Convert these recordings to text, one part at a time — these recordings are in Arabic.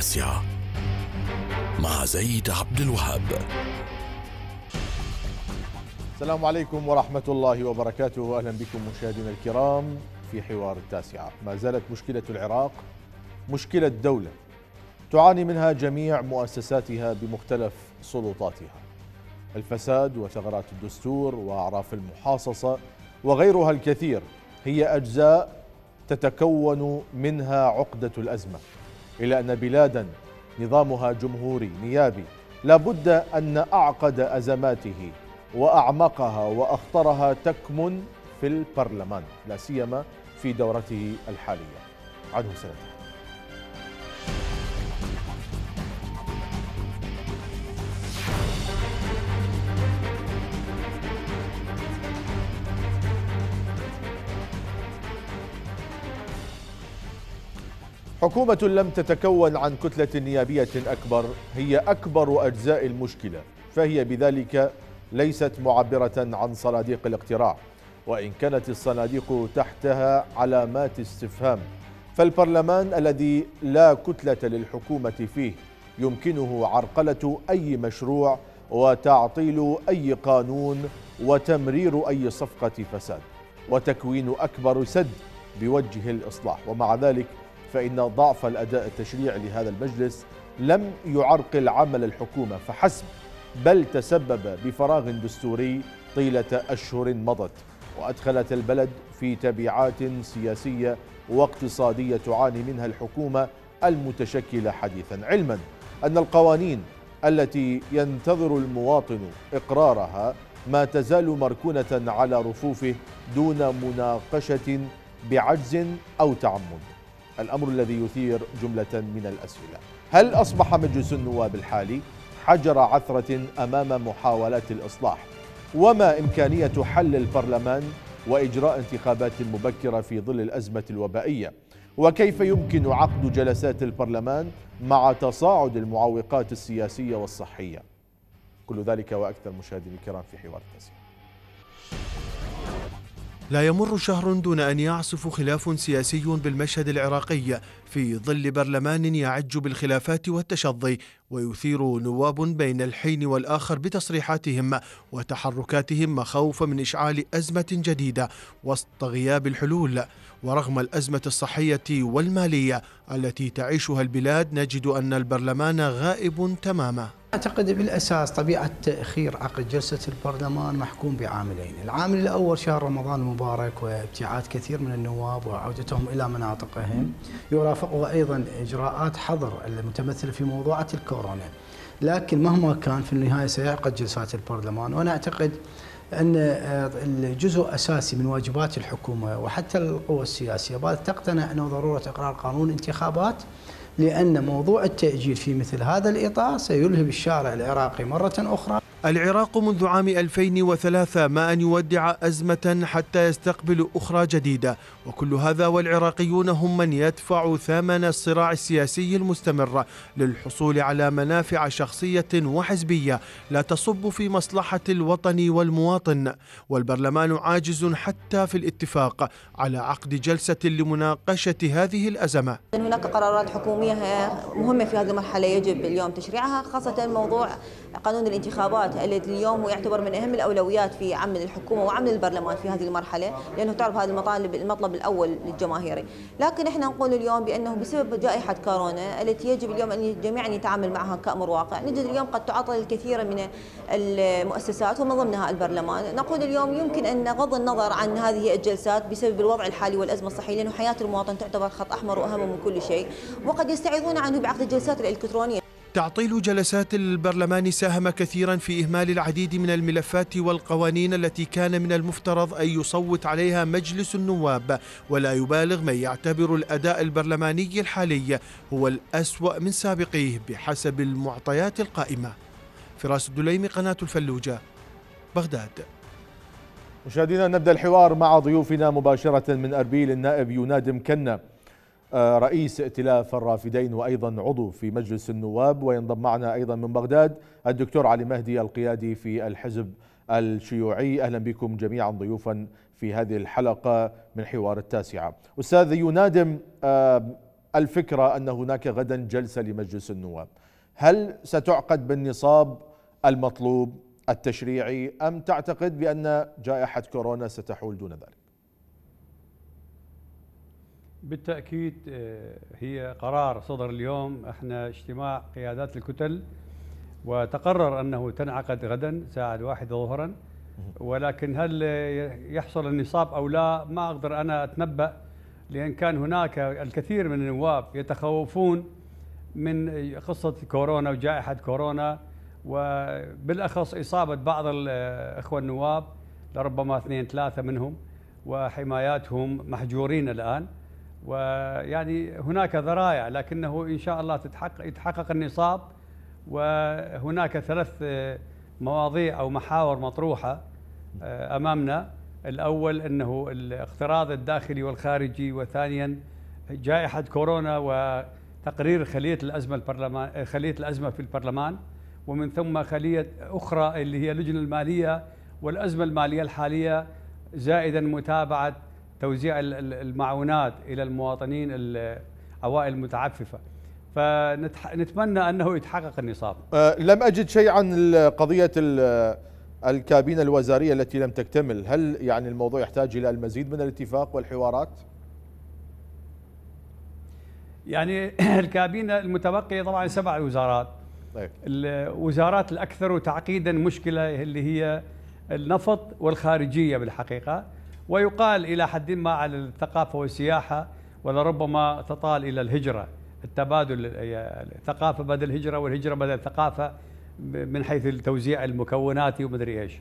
التاسعة مع زيد عبد الوهاب السلام عليكم ورحمة الله وبركاته أهلا بكم مشاهدينا الكرام في حوار التاسعة ما زالت مشكلة العراق مشكلة دولة تعاني منها جميع مؤسساتها بمختلف سلطاتها الفساد وثغرات الدستور وأعراف المحاصصة وغيرها الكثير هي أجزاء تتكون منها عقدة الأزمة إلى أن بلادا نظامها جمهوري نيابي لابد أن أعقد أزماته وأعمقها وأخطرها تكمن في البرلمان لا سيما في دورته الحالية عدو سنتين حكومة لم تتكون عن كتلة نيابية أكبر هي أكبر أجزاء المشكلة فهي بذلك ليست معبرة عن صناديق الاقتراع وإن كانت الصناديق تحتها علامات استفهام فالبرلمان الذي لا كتلة للحكومة فيه يمكنه عرقلة أي مشروع وتعطيل أي قانون وتمرير أي صفقة فساد وتكوين أكبر سد بوجه الإصلاح ومع ذلك فإن ضعف الأداء التشريعي لهذا المجلس لم يعرقل عمل الحكومة فحسب بل تسبب بفراغ دستوري طيلة أشهر مضت وأدخلت البلد في تبعات سياسية واقتصادية تعاني منها الحكومة المتشكلة حديثا علما أن القوانين التي ينتظر المواطن إقرارها ما تزال مركونة على رفوفه دون مناقشة بعجز أو تعمد الأمر الذي يثير جملة من الأسئلة هل أصبح مجلس النواب الحالي حجر عثرة أمام محاولات الإصلاح وما إمكانية حل البرلمان وإجراء انتخابات مبكرة في ظل الأزمة الوبائية وكيف يمكن عقد جلسات البرلمان مع تصاعد المعوقات السياسية والصحية كل ذلك وأكثر مشاهدينا الكرام في حوار التسجيل لا يمر شهر دون أن يعصف خلاف سياسي بالمشهد العراقي في ظل برلمان يعج بالخلافات والتشظي ويثير نواب بين الحين والآخر بتصريحاتهم وتحركاتهم مخاوف من إشعال أزمة جديدة وسط غياب الحلول ورغم الأزمة الصحية والمالية التي تعيشها البلاد نجد أن البرلمان غائب تماما أعتقد بالأساس طبيعة تأخير عقد جلسة البرلمان محكوم بعاملين العامل الأول شهر رمضان المبارك وابتعاد كثير من النواب وعودتهم إلى مناطقهم يرافقه أيضا إجراءات حظر المتمثلة في موضوعة الكورونا لكن مهما كان في النهاية سيعقد جلسات البرلمان وأنا أعتقد أن آه، الجزء أساسي من واجبات الحكومة وحتى القوى السياسية بعد تقتنع أنه ضرورة إقرار قانون انتخابات لأن موضوع التأجيل في مثل هذا الإطار سيلهب الشارع العراقي مرة أخرى العراق منذ عام 2003 ما أن يودع أزمة حتى يستقبل أخرى جديدة وكل هذا والعراقيون هم من يدفع ثمن الصراع السياسي المستمر للحصول على منافع شخصية وحزبية لا تصب في مصلحة الوطن والمواطن والبرلمان عاجز حتى في الاتفاق على عقد جلسة لمناقشة هذه الأزمة هناك قرارات حكومية مهمة في هذه المرحلة يجب اليوم تشريعها خاصة موضوع قانون الانتخابات القرارات التي اليوم هو يعتبر من أهم الأولويات في عمل الحكومة وعمل البرلمان في هذه المرحلة لأنه تعرف هذا المطالب المطلب الأول للجماهيري لكن احنا نقول اليوم بأنه بسبب جائحة كورونا التي يجب اليوم أن الجميع يتعامل معها كأمر واقع نجد اليوم قد تعطل الكثير من المؤسسات ومن ضمنها البرلمان نقول اليوم يمكن أن نغض النظر عن هذه الجلسات بسبب الوضع الحالي والأزمة الصحية لأنه حياة المواطن تعتبر خط أحمر وأهم من كل شيء وقد يستعيضون عنه بعقد الجلسات الإلكترونية تعطيل جلسات البرلمان ساهم كثيرا في إهمال العديد من الملفات والقوانين التي كان من المفترض أن يصوت عليها مجلس النواب ولا يبالغ من يعتبر الأداء البرلماني الحالي هو الأسوأ من سابقيه بحسب المعطيات القائمة فراس الدليمي قناة الفلوجة بغداد مشاهدينا نبدأ الحوار مع ضيوفنا مباشرة من أربيل النائب ينادم كنا آه، رئيس ائتلاف الرافدين وأيضا عضو في مجلس النواب وينضم معنا أيضا من بغداد الدكتور علي مهدي القيادي في الحزب الشيوعي أهلا بكم جميعا ضيوفا في هذه الحلقة من حوار التاسعة أستاذ ينادم آه، الفكرة أن هناك غدا جلسة لمجلس النواب هل ستعقد بالنصاب المطلوب التشريعي أم تعتقد بأن جائحة كورونا ستحول دون ذلك؟ بالتأكيد آه، هي قرار صدر اليوم احنا اجتماع قيادات الكتل وتقرر أنه تنعقد غدا الساعه واحدة ظهرا ولكن هل يحصل النصاب أو لا ما أقدر أنا أتنبأ لأن كان هناك الكثير من النواب يتخوفون من قصة كورونا وجائحة كورونا وبالأخص إصابة بعض الأخوة آه، النواب لربما اثنين ثلاثة منهم وحماياتهم محجورين الآن ويعني هناك ذرائع لكنه إن شاء الله تتحقق يتحقق النصاب وهناك ثلاث مواضيع أو محاور مطروحة آه، أمامنا الأول أنه الاقتراض الداخلي والخارجي وثانيا جائحة كورونا وتقرير خلية الأزمة البرلمان خلية الأزمة في البرلمان ومن ثم خلية أخرى اللي هي اللجنة المالية والأزمة المالية الحالية زائدا متابعة توزيع المعونات الى المواطنين العوائل المتعففه فنتمنى انه يتحقق النصاب أه لم اجد شيء عن قضيه الكابينه الوزاريه التي لم تكتمل هل يعني الموضوع يحتاج الى المزيد من الاتفاق والحوارات يعني الكابينه المتبقيه طبعا سبع وزارات طيب. الوزارات الاكثر تعقيدا مشكله اللي هي النفط والخارجيه بالحقيقه ويقال إلى حد ما على الثقافة والسياحة ولربما تطال إلى الهجرة التبادل الثقافة بدل الهجرة والهجرة بدل الثقافة من حيث التوزيع المكونات ومدري إيش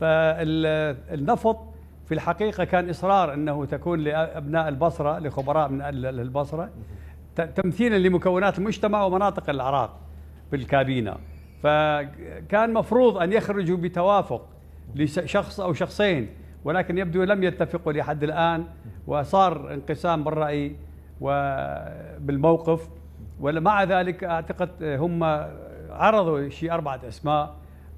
فالنفط في الحقيقة كان إصرار أنه تكون لأبناء البصرة لخبراء من البصرة تمثيلا لمكونات المجتمع ومناطق العراق بالكابينة فكان مفروض أن يخرجوا بتوافق لشخص أو شخصين ولكن يبدو لم يتفقوا لحد الآن وصار انقسام بالرأي وبالموقف ومع ذلك أعتقد هم عرضوا شيء أربعة أسماء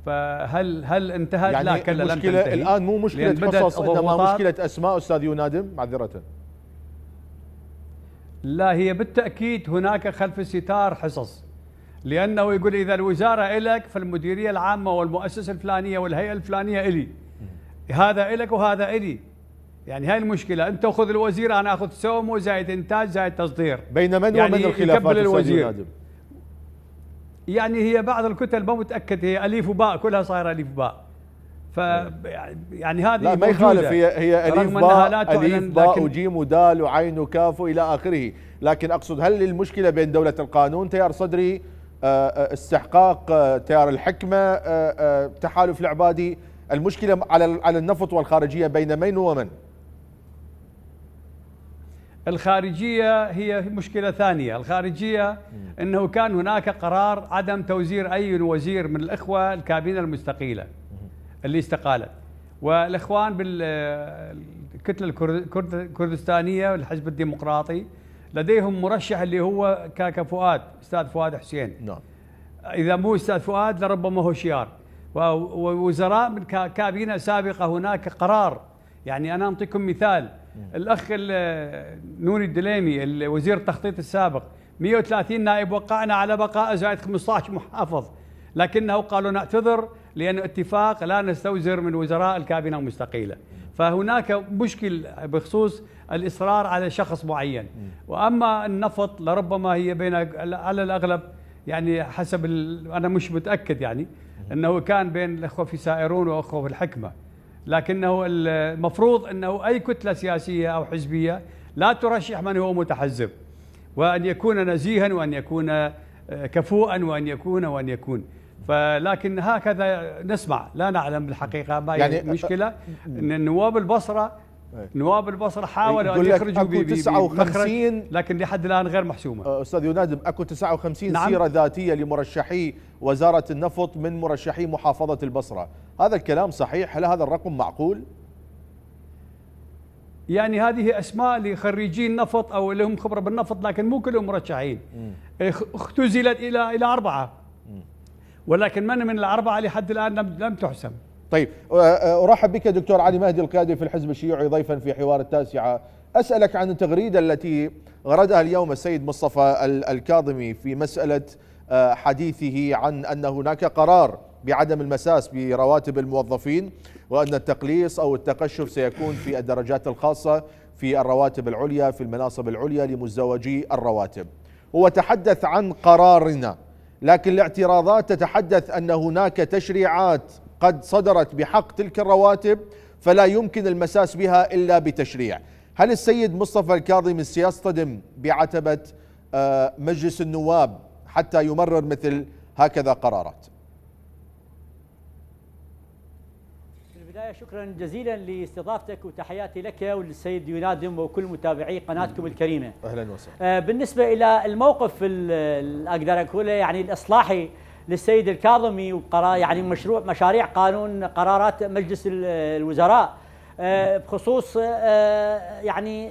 فهل هل انتهت؟ يعني لا كلا لم تنتهي الآن مو مشكلة قصص إنما مشكلة أسماء أستاذ ينادم معذرة لا هي بالتأكيد هناك خلف الستار حصص لأنه يقول إذا الوزارة إلك فالمديرية العامة والمؤسسة الفلانية والهيئة الفلانية إلي هذا إلك وهذا إلي يعني هاي المشكلة أنت خذ الوزير أنا أخذ سومو زائد إنتاج زائد تصدير بين من يعني ومن الخلافات الوزير يعني هي بعض الكتل ما متأكد هي أليف وباء كلها صايرة أليف وباء ف نعم. يعني هذه لا ما يخالف هي هي أليف باء أليف باء وجيم ودال وعين وكاف وإلى آخره لكن أقصد هل المشكلة بين دولة القانون تيار صدري آه، آه، استحقاق آه، تيار الحكمة تحالف العبادي المشكلة على على النفط والخارجية بين من ومن؟ الخارجية هي مشكلة ثانية الخارجية أنه كان هناك قرار عدم توزير أي وزير من الإخوة الكابينة المستقيلة اللي استقالت والإخوان بالكتلة الكردستانية والحزب الديمقراطي لديهم مرشح اللي هو كاكا فؤاد أستاذ فؤاد حسين نعم إذا مو أستاذ فؤاد لربما هو شيار ووزراء من كابينة سابقة هناك قرار يعني أنا أعطيكم مثال الأخ نوني الدليمي وزير التخطيط السابق 130 نائب وقعنا على بقاء زائد 15 محافظ لكنه قالوا نعتذر لأن اتفاق لا نستوزر من وزراء الكابينة المستقيلة فهناك مشكل بخصوص الإصرار على شخص معين وأما النفط لربما هي بين على الأغلب يعني حسب أنا مش متأكد يعني أنه كان بين الأخوة في سائرون وأخوة في الحكمة لكنه المفروض أنه أي كتلة سياسية أو حزبية لا ترشح من هو متحزب وأن يكون نزيها وأن يكون آه، كفوءا وأن يكون وأن يكون فلكن هكذا نسمع لا نعلم بالحقيقة ما يعني آه، المشكلة آه، أن نواب البصرة إيه. نواب البصره حاولوا ان يخرجوا أكو 59 لكن لحد الان غير محسومه أه، استاذ ينادم اكو 59 نعم سيره ذاتيه لمرشحي وزاره النفط من مرشحي محافظه البصره، هذا الكلام صحيح؟ هل هذا الرقم معقول؟ يعني هذه اسماء لخريجين نفط او لهم خبره بالنفط لكن مو كلهم مرشحين. اختزلت الى الى اربعه. ولكن من من الاربعه لحد الان لم لم تحسم. طيب ارحب بك دكتور علي مهدي القيادي في الحزب الشيوعي ضيفا في حوار التاسعه اسالك عن التغريده التي غردها اليوم السيد مصطفى الكاظمي في مساله حديثه عن ان هناك قرار بعدم المساس برواتب الموظفين وان التقليص او التقشف سيكون في الدرجات الخاصه في الرواتب العليا في المناصب العليا لمزدوجي الرواتب. هو تحدث عن قرارنا لكن الاعتراضات تتحدث ان هناك تشريعات قد صدرت بحق تلك الرواتب فلا يمكن المساس بها إلا بتشريع هل السيد مصطفى الكاظم سيصطدم بعتبة آه، مجلس النواب حتى يمرر مثل هكذا قرارات في البداية شكرا جزيلا لاستضافتك وتحياتي لك وللسيد ينادم وكل متابعي قناتكم الكريمة أهلا وسهلا آه، بالنسبة إلى الموقف أقدر أقوله يعني الإصلاحي للسيد الكاظمي وقرار يعني مشروع مشاريع قانون قرارات مجلس الوزراء آه، بخصوص آه، يعني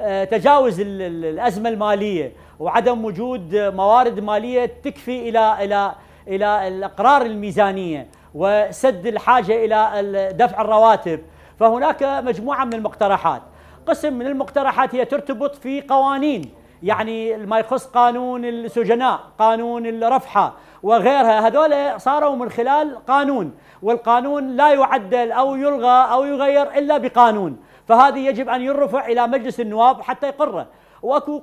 آه، تجاوز الازمه الماليه وعدم وجود موارد ماليه تكفي الى الى الى الاقرار الميزانيه وسد الحاجه الى دفع الرواتب فهناك مجموعه من المقترحات قسم من المقترحات هي ترتبط في قوانين يعني ما يخص قانون السجناء قانون الرفحة وغيرها هذول صاروا من خلال قانون والقانون لا يعدل أو يلغى أو يغير إلا بقانون فهذه يجب أن يرفع إلى مجلس النواب حتى يقره واكو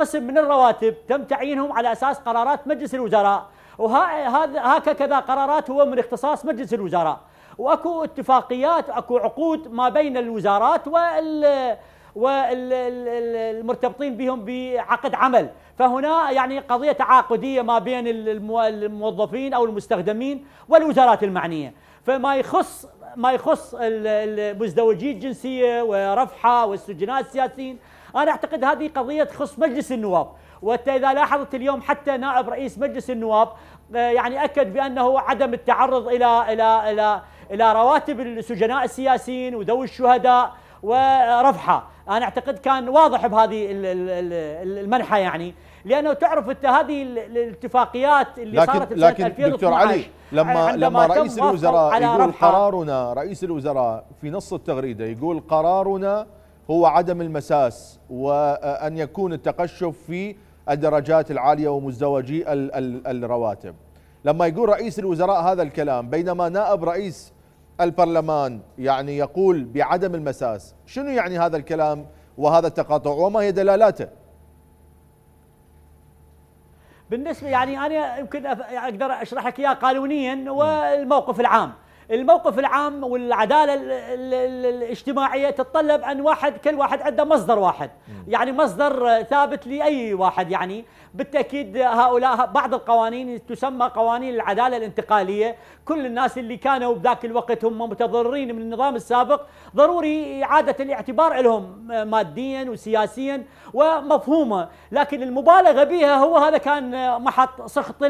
قسم من الرواتب تم تعيينهم على اساس قرارات مجلس الوزراء وهذا هكذا قرارات هو من اختصاص مجلس الوزراء واكو اتفاقيات اكو عقود ما بين الوزارات وال والمرتبطين بهم بعقد عمل فهنا يعني قضية تعاقدية ما بين الموظفين أو المستخدمين والوزارات المعنية فما يخص ما يخص مزدوجي الجنسية ورفحة والسجناء السياسيين أنا أعتقد هذه قضية تخص مجلس النواب وانت اذا لاحظت اليوم حتى نائب رئيس مجلس النواب آه، يعني اكد بانه عدم التعرض الى الى الى الى رواتب السجناء السياسيين وذوي الشهداء ورفحه انا اعتقد كان واضح بهذه المنحه يعني لانه تعرف انت هذه الاتفاقيات اللي لكن صارت سنه 2012 دكتور علي لما لما رئيس الوزراء يقول رفحة قرارنا رئيس الوزراء في نص التغريده يقول قرارنا هو عدم المساس وان يكون التقشف في الدرجات العاليه ومزدوجي الرواتب لما يقول رئيس الوزراء هذا الكلام بينما نائب رئيس البرلمان يعني يقول بعدم المساس شنو يعني هذا الكلام وهذا التقاطع وما هي دلالاته بالنسبه يعني انا يمكن اقدر اشرح لك اياه قانونيا والموقف العام الموقف العام والعداله الاجتماعيه تتطلب ان واحد كل واحد عنده مصدر واحد يعني مصدر ثابت لاي واحد يعني بالتاكيد هؤلاء بعض القوانين تسمى قوانين العداله الانتقاليه كل الناس اللي كانوا بذاك الوقت هم متضررين من النظام السابق ضروري اعاده الاعتبار لهم ماديا وسياسيا ومفهومه لكن المبالغه بها هو هذا كان محط سخط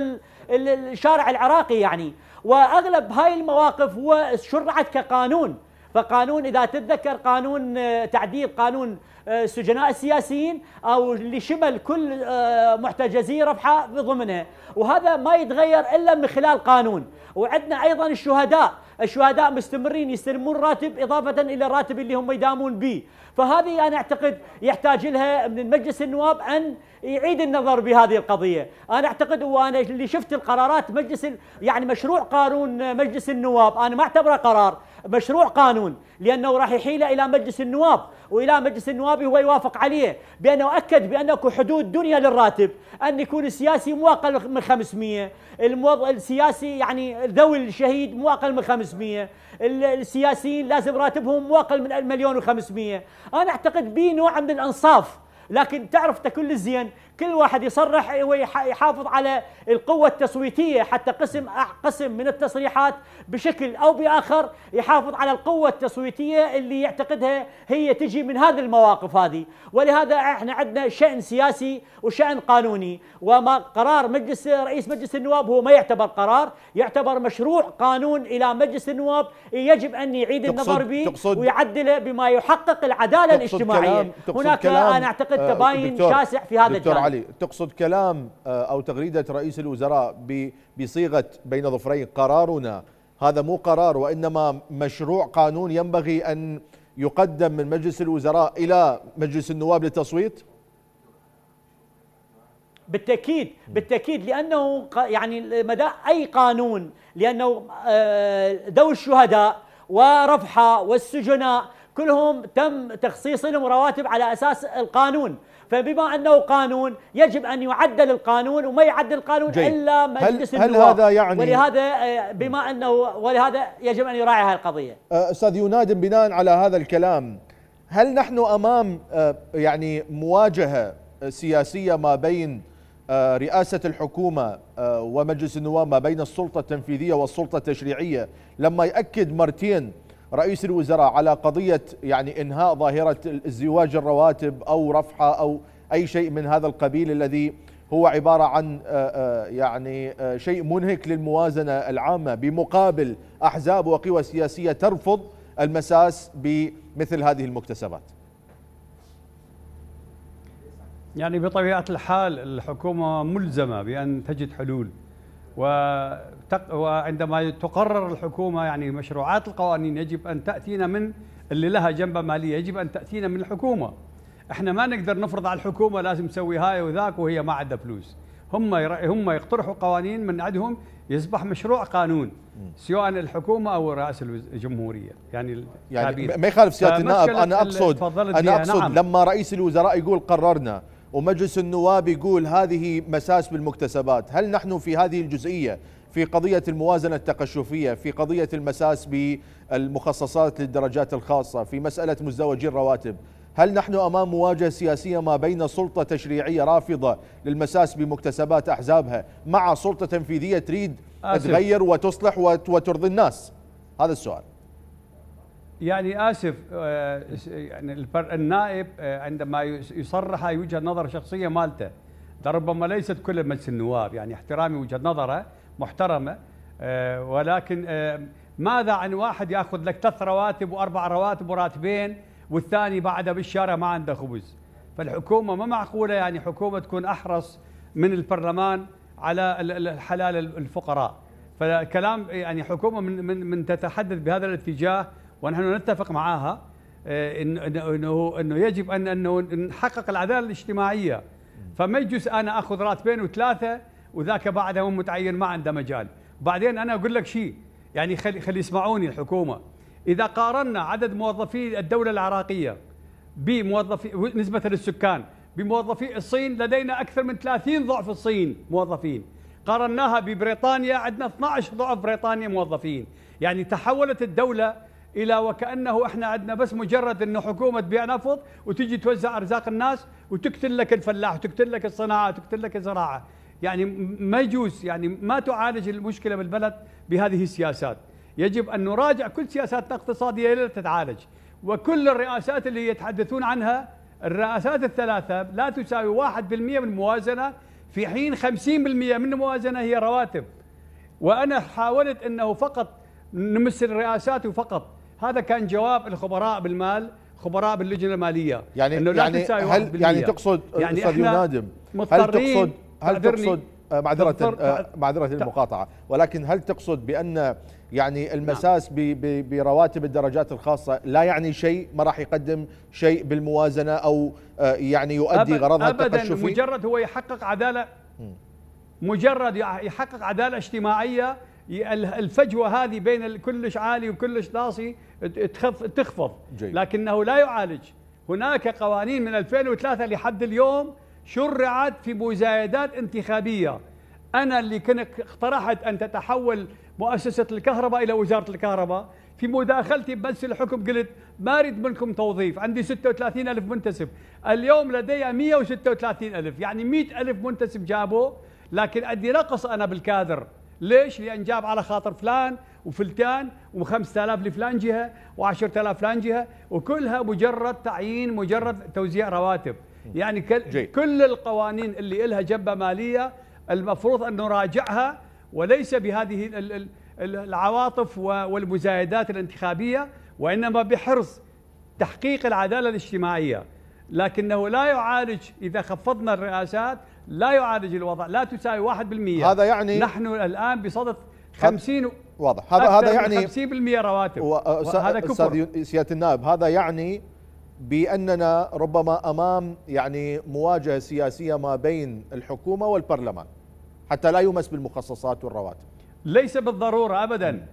الشارع العراقي يعني واغلب هاي المواقف هو شرعت كقانون فقانون إذا تتذكر قانون آه، تعديل قانون السجناء آه، السياسيين أو اللي شمل كل آه، محتجزي رفحة بضمنه وهذا ما يتغير إلا من خلال قانون وعندنا أيضا الشهداء الشهداء مستمرين يستلمون راتب إضافة إلى الراتب اللي هم يدامون به فهذه أنا أعتقد يحتاج لها من مجلس النواب أن يعيد النظر بهذه القضية أنا أعتقد وأنا اللي شفت القرارات مجلس يعني مشروع قانون مجلس النواب أنا ما أعتبره قرار مشروع قانون لأنه راح يحيله إلى مجلس النواب وإلى مجلس النواب هو يوافق عليه بأنه أكد بأنه حدود دنيا للراتب أن يكون السياسي مو أقل من 500 الموظف السياسي يعني ذوي الشهيد مو أقل من 500 السياسيين لازم راتبهم مو أقل من مليون و500 أنا أعتقد بي نوع من الإنصاف لكن تعرف تكل الزين كل واحد يصرح ويحافظ على القوة التصويتية حتى قسم قسم من التصريحات بشكل أو بآخر يحافظ على القوة التصويتية اللي يعتقدها هي تجي من هذه المواقف هذه ولهذا احنا عندنا شأن سياسي وشأن قانوني وما قرار مجلس رئيس مجلس النواب هو ما يعتبر قرار يعتبر مشروع قانون إلى مجلس النواب يجب أن يعيد النظر به ويعدله بما يحقق العدالة الاجتماعية هناك كلام أنا أعتقد آه، تباين شاسع في هذا الجانب علي تقصد كلام آه، أو تغريدة رئيس الوزراء بصيغة بين ظفرين قرارنا هذا مو قرار وإنما مشروع قانون ينبغي أن يقدم من مجلس الوزراء إلى مجلس النواب للتصويت؟ بالتاكيد بالتاكيد لانه يعني مدى اي قانون لانه آه، ذوي الشهداء ورفحه والسجناء كلهم تم تخصيص لهم رواتب على اساس القانون فبما أنه قانون يجب أن يعدل القانون وما يعدل القانون جيد. إلا مجلس هل, النواب هل هذا يعني ولهذا آه، بما أنه ولهذا يجب أن يراعي هذه القضية آه، أستاذ ينادم بناء على هذا الكلام هل نحن أمام آه، يعني مواجهة سياسية ما بين رئاسة الحكومة ومجلس النواب ما بين السلطة التنفيذية والسلطة التشريعية لما يأكد مرتين رئيس الوزراء على قضية يعني إنهاء ظاهرة الزواج الرواتب أو رفحة أو أي شيء من هذا القبيل الذي هو عبارة عن آه، آه، يعني آه، شيء منهك للموازنة العامة بمقابل أحزاب وقوى سياسية ترفض المساس بمثل هذه المكتسبات يعني بطبيعة الحال الحكومة ملزمة بأن تجد حلول وعندما تقرر الحكومة يعني مشروعات القوانين يجب أن تأتينا من اللي لها جنبة مالية يجب أن تأتينا من الحكومة احنا ما نقدر نفرض على الحكومة لازم تسوي هاي وذاك وهي ما عندها فلوس هم هم يقترحوا قوانين من عندهم يصبح مشروع قانون سواء الحكومه او رئاسه الجمهوريه يعني يعني ما يخالف سياده النائب انا اقصد انا اقصد نعم. لما رئيس الوزراء يقول قررنا ومجلس النواب يقول هذه مساس بالمكتسبات هل نحن في هذه الجزئية في قضية الموازنة التقشفية في قضية المساس بالمخصصات للدرجات الخاصة في مسألة مزدوجي الرواتب هل نحن أمام مواجهة سياسية ما بين سلطة تشريعية رافضة للمساس بمكتسبات أحزابها مع سلطة تنفيذية تريد آسف. تغير وتصلح وترضي الناس هذا السؤال يعني اسف آه، يعني النائب آه، عندما يصرح هاي وجهه نظر شخصيه مالته لربما ليست كل مجلس النواب يعني احترامي وجهه نظره محترمه آه، ولكن ماذا عن واحد ياخذ لك ثلاث رواتب واربع رواتب وراتبين والثاني بعده بالشارع ما عنده خبز فالحكومه ما معقوله يعني حكومه تكون احرص من البرلمان على الحلال الفقراء فكلام يعني حكومه من من, من تتحدث بهذا الاتجاه ونحن نتفق معها آه، انه انه يجب ان انه نحقق العداله الاجتماعيه فما يجوز انا اخذ راتبين وثلاثه وذاك بعده متعين ما عنده مجال بعدين انا اقول لك شيء يعني خلي خلي يسمعوني الحكومه اذا قارنا عدد موظفي الدوله العراقيه بموظفي نسبه للسكان بموظفي الصين لدينا اكثر من 30 ضعف الصين موظفين قارناها ببريطانيا عندنا 12 ضعف بريطانيا موظفين يعني تحولت الدوله الى وكانه احنا عندنا بس مجرد انه حكومه تبيع نفط وتجي توزع ارزاق الناس وتقتل لك الفلاح وتقتل لك الصناعه وتقتل لك الزراعه يعني ما يجوز يعني ما تعالج المشكله بالبلد بهذه السياسات يجب ان نراجع كل سياساتنا الاقتصاديه الى تتعالج وكل الرئاسات اللي يتحدثون عنها الرئاسات الثلاثه لا تساوي 1% من الموازنه في حين 50% من الموازنه هي رواتب وانا حاولت انه فقط نمثل الرئاسات وفقط هذا كان جواب الخبراء بالمال خبراء باللجنه الماليه يعني انه لا يعني هل يعني تقصد يعني استاذ يونادم هل تقصد هل تقصد آه، معذرة آه، معذرة المقاطعة ولكن هل تقصد بأن يعني المساس نعم. برواتب الدرجات الخاصة لا يعني شيء ما راح يقدم شيء بالموازنة أو آه، يعني يؤدي غرضها التقشفي مجرد هو يحقق عدالة مجرد يحقق عدالة اجتماعية الفجوة هذه بين كلش عالي وكلش ناصي تخف تخفض جيد. لكنه لا يعالج هناك قوانين من 2003 لحد اليوم شرعت في مزايدات انتخابيه انا اللي كنت اقترحت ان تتحول مؤسسه الكهرباء الى وزاره الكهرباء في مداخلتي بمجلس الحكم قلت ما اريد منكم توظيف عندي 36 ألف منتسب اليوم لدي 136 ألف يعني 100 ألف منتسب جابوا لكن عندي نقص أنا بالكادر ليش؟ لأن جاب على خاطر فلان وفلتان و5000 لفلان جهه و10000 لفلان جهه وكلها مجرد تعيين مجرد توزيع رواتب يعني كل, كل القوانين اللي لها جبه ماليه المفروض ان نراجعها وليس بهذه العواطف والمزايدات الانتخابيه وانما بحرص تحقيق العداله الاجتماعيه لكنه لا يعالج اذا خفضنا الرئاسات لا يعالج الوضع لا تساوي 1% هذا يعني نحن الان بصدد 50 واضح هذا هذا يعني 50% رواتب كبر أه، كفر سياده النائب هذا يعني باننا ربما امام يعني مواجهه سياسيه ما بين الحكومه والبرلمان حتى لا يمس بالمخصصات والرواتب ليس بالضروره ابدا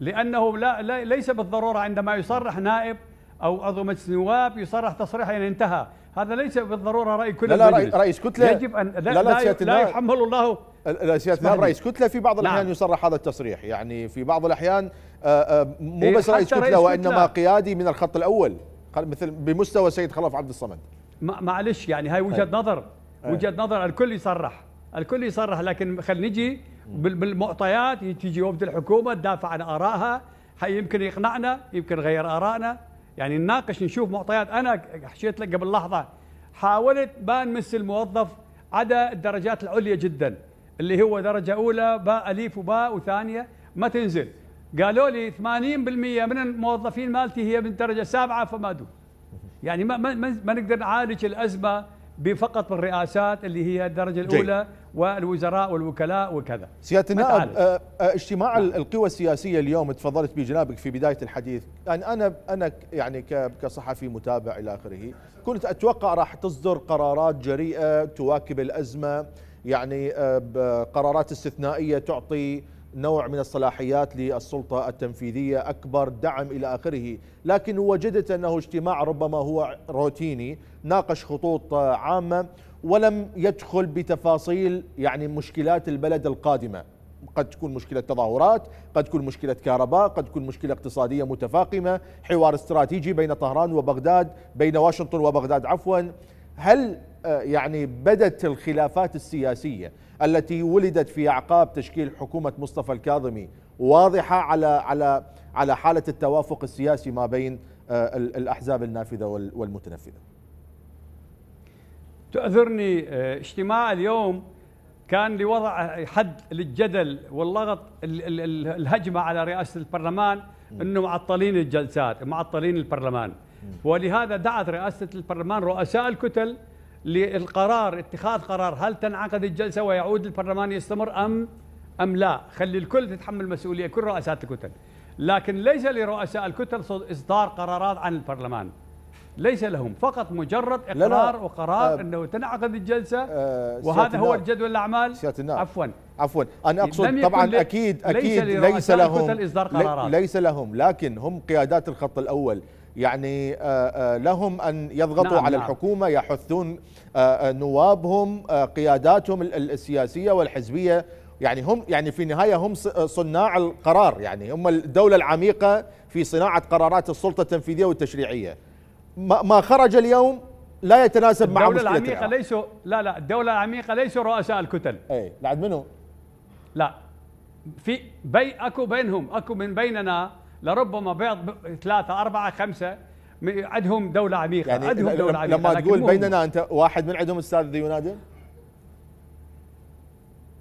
لانه لا, لا ليس بالضروره عندما يصرح نائب او عضو مجلس النواب يصرح تصريحا يعني انتهى هذا ليس بالضروره راي كل لا لا رئيس كتله يجب ان لا, لا, لا, لا, لا يحمل الله الاساسيات مهاب رئيس كتله في بعض الاحيان نعم. يصرح هذا التصريح يعني في بعض الاحيان آه، آه، مو إيه، بس رئيس كتله رئيس وانما كتلة. قيادي من الخط الاول مثل بمستوى سيد خلف عبد الصمد معلش يعني هاي وجهه نظر وجهه نظر الكل يصرح الكل يصرح لكن خلينا نجي بالمعطيات تيجي وفد الحكومه تدافع عن ارائها هي يمكن يقنعنا يمكن يغير ارائنا يعني نناقش نشوف معطيات انا حشيت لك قبل لحظه حاولت ما مس الموظف عدا الدرجات العليا جدا اللي هو درجه اولى باء اليف وباء وثانيه ما تنزل قالوا لي 80% من الموظفين مالتي هي من درجه سابعه فما دون يعني ما ما, ما نقدر نعالج الازمه بفقط بالرئاسات اللي هي الدرجه الاولى جيد. والوزراء والوكلاء وكذا سياده النائب آه، آه، اجتماع نعم. القوى السياسيه اليوم تفضلت بجنابك في بدايه الحديث يعني انا انا يعني كصحفي متابع الى اخره كنت اتوقع راح تصدر قرارات جريئه تواكب الازمه يعني آه، قرارات استثنائية تعطي نوع من الصلاحيات للسلطة التنفيذية أكبر دعم إلى آخره لكن وجدت أنه اجتماع ربما هو روتيني ناقش خطوط آه، عامة ولم يدخل بتفاصيل يعني مشكلات البلد القادمة قد تكون مشكلة تظاهرات قد تكون مشكلة كهرباء قد تكون مشكلة اقتصادية متفاقمة حوار استراتيجي بين طهران وبغداد بين واشنطن وبغداد عفوا هل آه، يعني بدت الخلافات السياسية التي ولدت في أعقاب تشكيل حكومة مصطفى الكاظمي واضحة على على على حالة التوافق السياسي ما بين آه، الأحزاب النافذة والمتنفذة تؤذرني آه، اجتماع اليوم كان لوضع حد للجدل واللغط الهجمة على رئاسة البرلمان أنه معطلين الجلسات معطلين البرلمان ولهذا دعت رئاسة البرلمان رؤساء الكتل للقرار اتخاذ قرار هل تنعقد الجلسة ويعود البرلمان يستمر أم أم لا خلي الكل تتحمل مسؤولية كل رؤساء الكتل لكن ليس لرؤساء الكتل إصدار قرارات عن البرلمان ليس لهم فقط مجرد اقرار لا لا. وقرار آه انه تنعقد الجلسه آه وهذا هو الجدول الاعمال عفوا عفوا انا اقصد طبعا اكيد اكيد ليس, ليس لهم ليس لهم لكن هم قيادات الخط الاول يعني آه، آه، لهم أن يضغطوا نعم على نعم. الحكومة يحثون آه، نوابهم قياداتهم السياسية والحزبية يعني هم يعني في النهاية هم صناع القرار يعني هم الدولة العميقة في صناعة قرارات السلطة التنفيذية والتشريعية ما خرج اليوم لا يتناسب مع مشكلة العميقة ليسوا لا لا الدولة العميقة ليسوا رؤساء الكتل اي بعد منو؟ لا في بي اكو بينهم اكو من بيننا لربما بيض ثلاثة أربعة خمسة عندهم دولة عميقة يعني عندهم دولة عميقة لما تقول بيننا أنت واحد من عندهم أستاذ ذي ينادي؟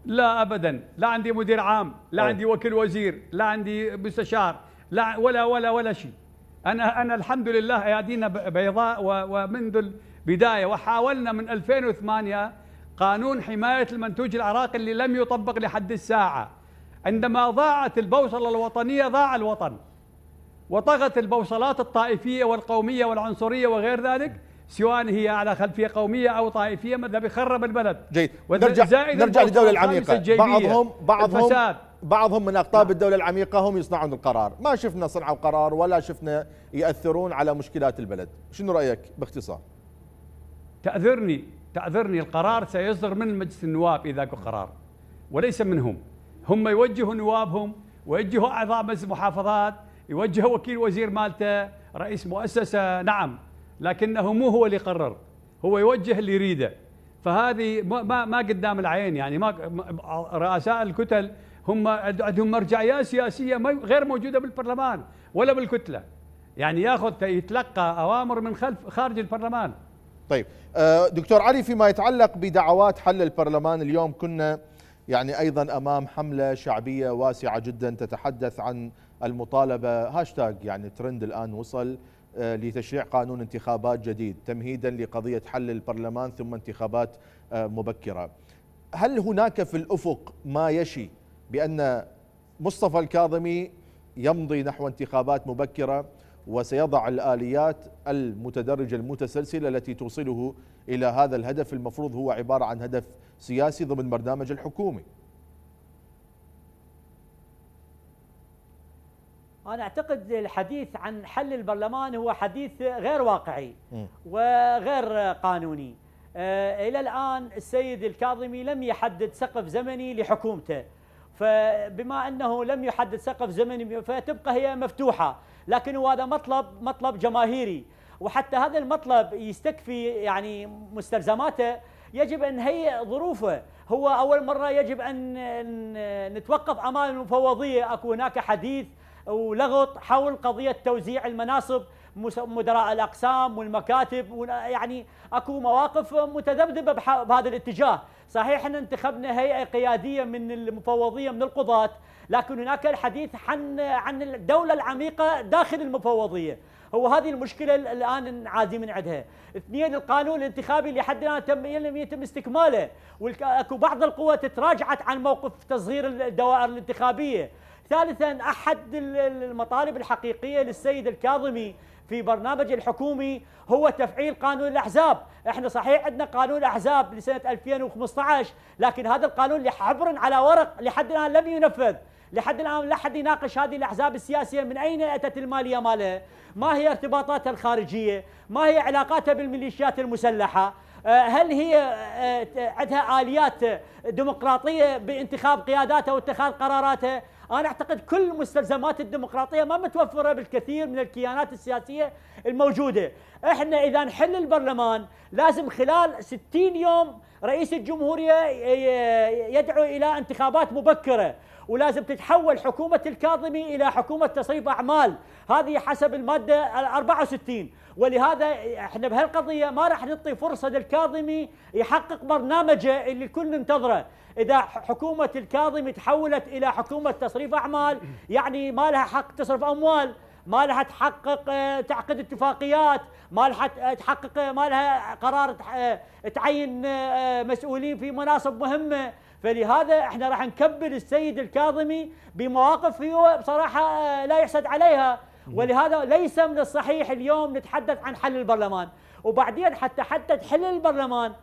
لا أبدا لا عندي مدير عام لا أوه. عندي وكيل وزير لا عندي مستشار لا ولا ولا ولا شيء أنا أنا الحمد لله أيادينا بيضاء ومنذ البداية وحاولنا من 2008 قانون حماية المنتوج العراقي اللي لم يطبق لحد الساعة عندما ضاعت البوصلة الوطنية ضاع الوطن وطغت البوصلات الطائفية والقومية والعنصرية وغير ذلك سواء هي على خلفية قومية أو طائفية ماذا بيخرب البلد جيد نرجع, نرجع للدولة العميقة بعضهم بعضهم الفساد. بعضهم من أقطاب نعم. الدولة العميقة هم يصنعون القرار ما شفنا صنعوا قرار ولا شفنا يأثرون على مشكلات البلد شنو رأيك باختصار تأذرني تأذرني القرار سيصدر من مجلس النواب إذا قرار وليس منهم هم يوجهوا نوابهم ويوجهوا اعضاء مجلس المحافظات يوجهوا وكيل وزير مالته رئيس مؤسسه نعم لكنه مو هو اللي يقرر هو يوجه اللي يريده فهذه ما ما قدام العين يعني ما رؤساء الكتل هم عندهم مرجعيه سياسيه غير موجوده بالبرلمان ولا بالكتله يعني ياخذ يتلقى اوامر من خلف خارج البرلمان طيب آه، دكتور علي فيما يتعلق بدعوات حل البرلمان اليوم كنا يعني أيضا أمام حملة شعبية واسعة جدا تتحدث عن المطالبة هاشتاج يعني ترند الآن وصل آه، لتشريع قانون انتخابات جديد تمهيدا لقضية حل البرلمان ثم انتخابات آه، مبكرة هل هناك في الأفق ما يشي بأن مصطفى الكاظمي يمضي نحو انتخابات مبكرة وسيضع الآليات المتدرجة المتسلسلة التي توصله إلى هذا الهدف المفروض هو عبارة عن هدف سياسي ضمن برنامج الحكومي أنا أعتقد الحديث عن حل البرلمان هو حديث غير واقعي وغير قانوني آه، إلى الآن السيد الكاظمي لم يحدد سقف زمني لحكومته فبما أنه لم يحدد سقف زمني فتبقى هي مفتوحة لكن هذا مطلب مطلب جماهيري وحتى هذا المطلب يستكفي يعني مستلزماته يجب ان هي ظروفه هو اول مره يجب ان نتوقف امام المفوضيه اكو هناك حديث ولغط حول قضيه توزيع المناصب مدراء الاقسام والمكاتب يعني اكو مواقف متذبذبه بهذا الاتجاه، صحيح ان انتخبنا هيئه قياديه من المفوضيه من القضاه لكن هناك الحديث عن عن الدولة العميقة داخل المفوضية هو هذه المشكلة الآن عادي من عندها اثنين القانون الانتخابي اللي حد الآن تم لم يتم استكماله واكو بعض القوى تراجعت عن موقف تصغير الدوائر الانتخابية ثالثا أحد المطالب الحقيقية للسيد الكاظمي في برنامج الحكومي هو تفعيل قانون الاحزاب، احنا صحيح عندنا قانون احزاب لسنه 2015 لكن هذا القانون اللي على ورق لحد الان لم ينفذ، لحد الآن لا حد يناقش هذه الأحزاب السياسية من أين أتت المالية مالها ما هي ارتباطاتها الخارجية ما هي علاقاتها بالميليشيات المسلحة آه، هل هي آه، آه، عندها آليات ديمقراطية بانتخاب قياداتها واتخاذ قراراتها أنا أعتقد كل مستلزمات الديمقراطية ما متوفرة بالكثير من الكيانات السياسية الموجودة إحنا إذا نحل البرلمان لازم خلال 60 يوم رئيس الجمهورية يدعو إلى انتخابات مبكرة ولازم تتحول حكومة الكاظمي إلى حكومة تصريف أعمال هذه حسب المادة 64 ولهذا احنا بهالقضية ما راح نعطي فرصة للكاظمي يحقق برنامجه اللي الكل ننتظره إذا حكومة الكاظمي تحولت إلى حكومة تصريف أعمال يعني ما لها حق تصرف أموال ما لها تحقق آه، تعقد اتفاقيات ما لها آه، تحقق ما لها قرار آه، تعين مسؤولين في مناصب مهمه فلهذا احنا راح نكبل السيد الكاظمي بمواقف هو بصراحه آه، لا يحسد عليها ولهذا ليس من الصحيح اليوم نتحدث عن حل البرلمان وبعدين حتى حتى تحل البرلمان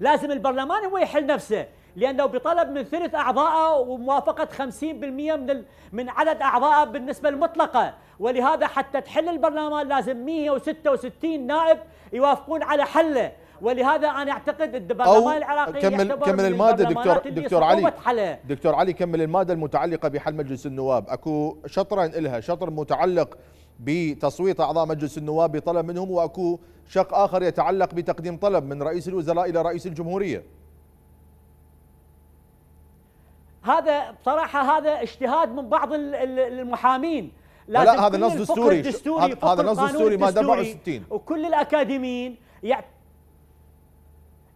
لازم البرلمان هو يحل نفسه لانه بطلب من ثلث اعضائه وموافقه 50% من من عدد اعضائه بالنسبه المطلقه ولهذا حتى تحل البرلمان لازم 166 نائب يوافقون على حله ولهذا انا اعتقد الدبلوماسيه العراقيه كمل كمل الماده دكتور دكتور علي دكتور علي كمل الماده المتعلقه بحل مجلس النواب اكو شطرين لها شطر متعلق بتصويت اعضاء مجلس النواب بطلب منهم واكو شق اخر يتعلق بتقديم طلب من رئيس الوزراء الى رئيس الجمهوريه هذا بصراحه هذا اجتهاد من بعض المحامين لا هذا نص دستوري هذا نص دستوري ما 64 وكل الاكاديميين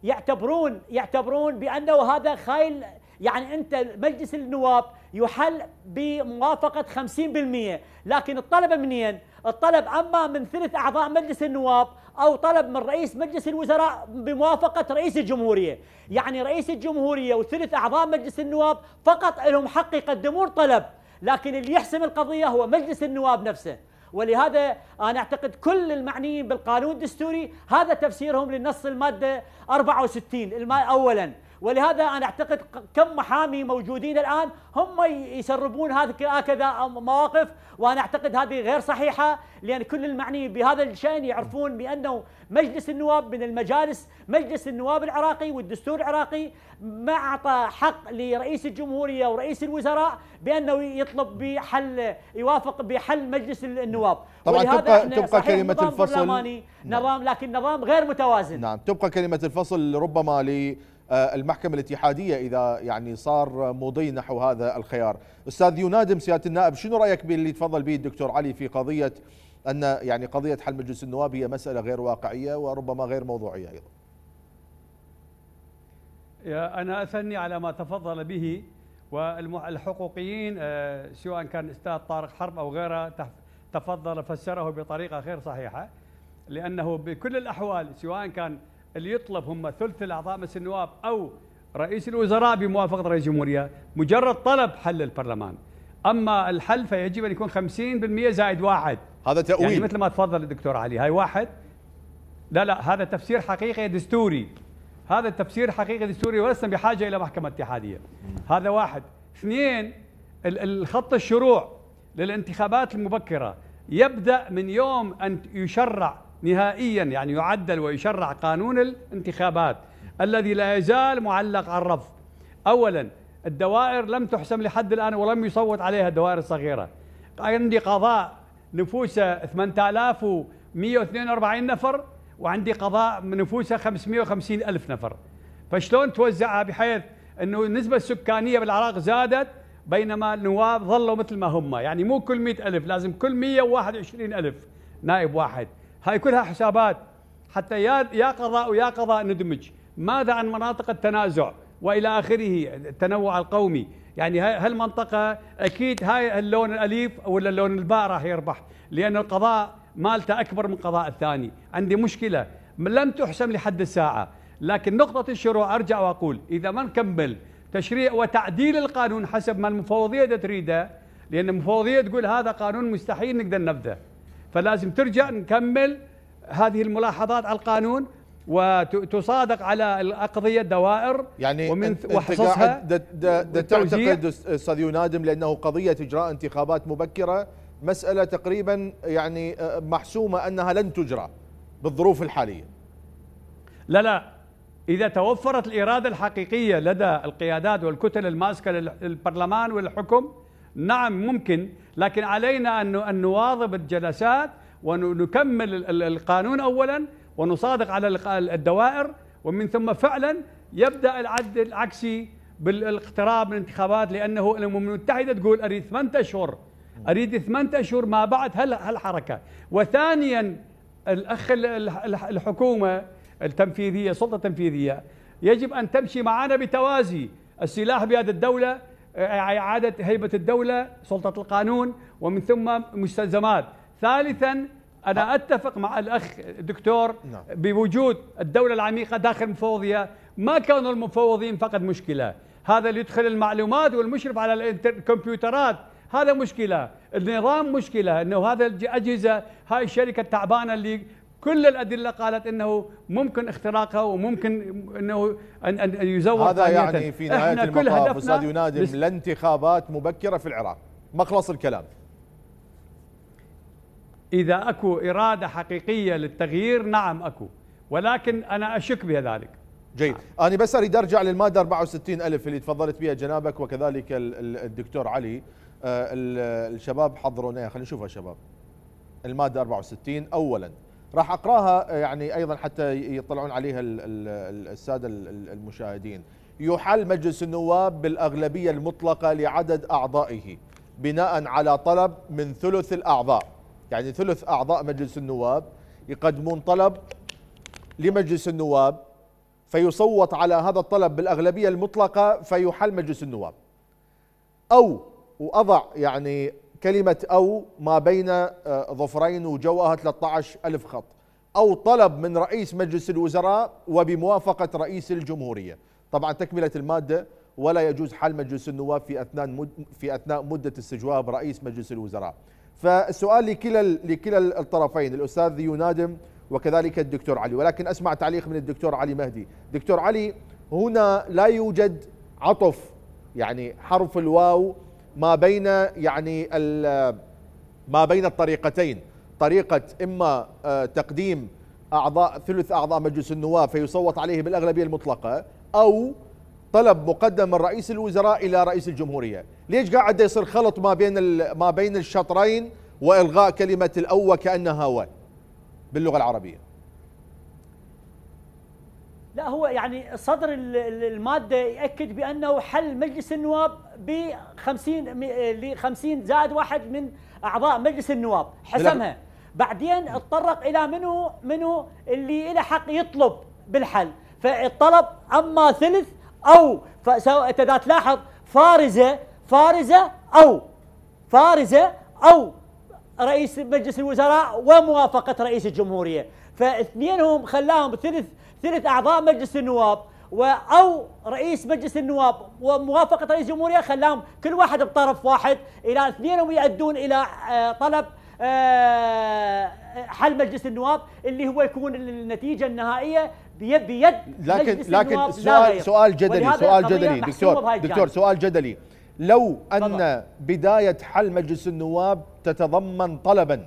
يعتبرون يعتبرون بانه هذا خيل يعني انت مجلس النواب يحل بموافقه 50% لكن الطلب منين؟ الطلب اما من ثلث اعضاء مجلس النواب او طلب من رئيس مجلس الوزراء بموافقه رئيس الجمهوريه، يعني رئيس الجمهوريه وثلث اعضاء مجلس النواب فقط لهم حق يقدمون طلب، لكن اللي يحسم القضيه هو مجلس النواب نفسه. ولهذا أنا أعتقد كل المعنيين بالقانون الدستوري هذا تفسيرهم لنص المادة 64 أولا ولهذا أنا أعتقد كم محامي موجودين الآن هم يسربون هكذا مواقف وأنا أعتقد هذه غير صحيحة لأن كل المعني بهذا الشأن يعرفون بأنه مجلس النواب من المجالس مجلس النواب العراقي والدستور العراقي ما أعطى حق لرئيس الجمهورية ورئيس الوزراء بأنه يطلب بحل يوافق بحل مجلس النواب طبعا تبقى, تبقى كلمة الفصل نعم. نظام لكن نظام غير متوازن نعم تبقى كلمة الفصل ربما لي آه، المحكمة الاتحادية إذا يعني صار مضي نحو هذا الخيار أستاذ ينادم سيادة النائب شنو رأيك باللي تفضل به الدكتور علي في قضية أن يعني قضية حل مجلس النواب هي مسألة غير واقعية وربما غير موضوعية أيضا أنا أثني على ما تفضل به والحقوقيين آه، سواء كان أستاذ طارق حرب أو غيره تفضل فسره بطريقة غير صحيحة لأنه بكل الأحوال سواء كان اللي يطلب هم ثلث الاعضاء مجلس النواب او رئيس الوزراء بموافقه رئيس الجمهوريه مجرد طلب حل البرلمان اما الحل فيجب ان يكون 50% زائد واحد هذا تاويل يعني مثل ما تفضل الدكتور علي هاي واحد لا لا هذا تفسير حقيقي دستوري هذا التفسير حقيقي دستوري ولسنا بحاجه الى محكمه اتحاديه هذا واحد اثنين الخط الشروع للانتخابات المبكره يبدا من يوم ان يشرع نهائيا يعني يعدل ويشرع قانون الانتخابات الذي لا يزال معلق على الرفض أولا الدوائر لم تحسم لحد الآن ولم يصوت عليها الدوائر الصغيرة عندي قضاء نفوسه 8142 نفر وعندي قضاء نفوسه 550 ألف نفر فشلون توزعها بحيث أنه النسبة السكانية بالعراق زادت بينما النواب ظلوا مثل ما هم يعني مو كل 100 ألف لازم كل 121 ألف نائب واحد هاي كلها حسابات حتى يا يا قضاء ويا قضاء ندمج ماذا عن مناطق التنازع والى اخره التنوع القومي يعني هالمنطقه اكيد هاي اللون الاليف ولا اللون الباء راح يربح لان القضاء مالته اكبر من قضاء الثاني عندي مشكله لم تحسم لحد الساعه لكن نقطه الشروع ارجع واقول اذا ما نكمل تشريع وتعديل القانون حسب ما المفوضيه تريده لان المفوضيه تقول هذا قانون مستحيل نقدر نبذه فلازم ترجع نكمل هذه الملاحظات على القانون وتصادق على الاقضيه الدوائر يعني ومن وحصصها تعتقد استاذ ينادم لانه قضيه اجراء انتخابات مبكره مساله تقريبا يعني آه، محسومه انها لن تجرى بالظروف الحاليه لا لا اذا توفرت الاراده الحقيقيه لدى القيادات والكتل الماسكه للبرلمان والحكم نعم ممكن لكن علينا أن نواظب الجلسات ونكمل القانون أولا ونصادق على الدوائر ومن ثم فعلا يبدأ العد العكسي بالاقتراب من الانتخابات لأنه الأمم المتحدة تقول أريد ثمانة أشهر أريد ثمانة أشهر ما بعد هالحركة وثانيا الأخ الحكومة التنفيذية السلطة التنفيذية يجب أن تمشي معنا بتوازي السلاح بيد الدولة إعادة هيبة الدولة سلطة القانون ومن ثم مستلزمات ثالثا أنا أتفق مع الأخ الدكتور نعم. بوجود الدولة العميقة داخل المفوضية ما كانوا المفوضين فقط مشكلة هذا اللي يدخل المعلومات والمشرف على الكمبيوترات هذا مشكلة النظام مشكلة أنه هذا الأجهزة هاي الشركة التعبانة اللي كل الادله قالت انه ممكن اختراقها وممكن انه ان, أن يزور هذا يعني في نهايه المطاف استاذ ينادم بس... لانتخابات مبكره في العراق مخلص الكلام اذا اكو اراده حقيقيه للتغيير نعم اكو ولكن انا اشك بذلك جيد نعم. انا بس اريد ارجع للماده 64 الف اللي تفضلت بها جنابك وكذلك الدكتور علي آه، الشباب حضرونا خلينا نشوفها شباب الماده 64 اولا راح اقراها آه، يعني ايضا حتى يطلعون عليها الساده المشاهدين يحل مجلس النواب بالاغلبيه المطلقه لعدد اعضائه بناء على طلب من ثلث الاعضاء يعني ثلث اعضاء مجلس النواب يقدمون طلب لمجلس النواب فيصوت على هذا الطلب بالاغلبيه المطلقه فيحل مجلس النواب او واضع يعني كلمة أو ما بين آه، ظفرين وجوها 13 ألف خط أو طلب من رئيس مجلس الوزراء وبموافقة رئيس الجمهورية طبعا تكملة المادة ولا يجوز حل مجلس النواب في أثناء مد في أثناء مدة استجواب رئيس مجلس الوزراء فالسؤال لكلا لكلا الطرفين الأستاذ ينادم وكذلك الدكتور علي ولكن أسمع تعليق من الدكتور علي مهدي دكتور علي هنا لا يوجد عطف يعني حرف الواو ما بين يعني ما بين الطريقتين طريقة إما آه، تقديم أعضاء ثلث أعضاء مجلس النواب فيصوت عليه بالأغلبية المطلقة أو طلب مقدم من رئيس الوزراء إلى رئيس الجمهورية ليش قاعد يصير خلط ما بين ما بين الشطرين وإلغاء كلمة الأول كأنها هو باللغة العربية لا هو يعني صدر الماده ياكد بانه حل مجلس النواب ب 50 ل 50 زائد واحد من اعضاء مجلس النواب حسمها بعدين اتطرق الى منو منو اللي له حق يطلب بالحل فالطلب اما ثلث او انت اذا تلاحظ فارزه فارزه او فارزه او رئيس مجلس الوزراء وموافقه رئيس الجمهوريه فاثنينهم خلاهم ثلث ثلث اعضاء مجلس النواب او رئيس مجلس النواب وموافقه رئيس الجمهوريه خلاهم كل واحد بطرف واحد الى اثنين ويعدون الى آه، طلب آه، حل مجلس النواب اللي هو يكون النتيجه النهائيه بيد بيد لكن مجلس لكن النواب سؤال سؤال جدلي سؤال جدلي دكتور دكتور سؤال جدلي لو ان طبعا. بدايه حل مجلس النواب تتضمن طلبا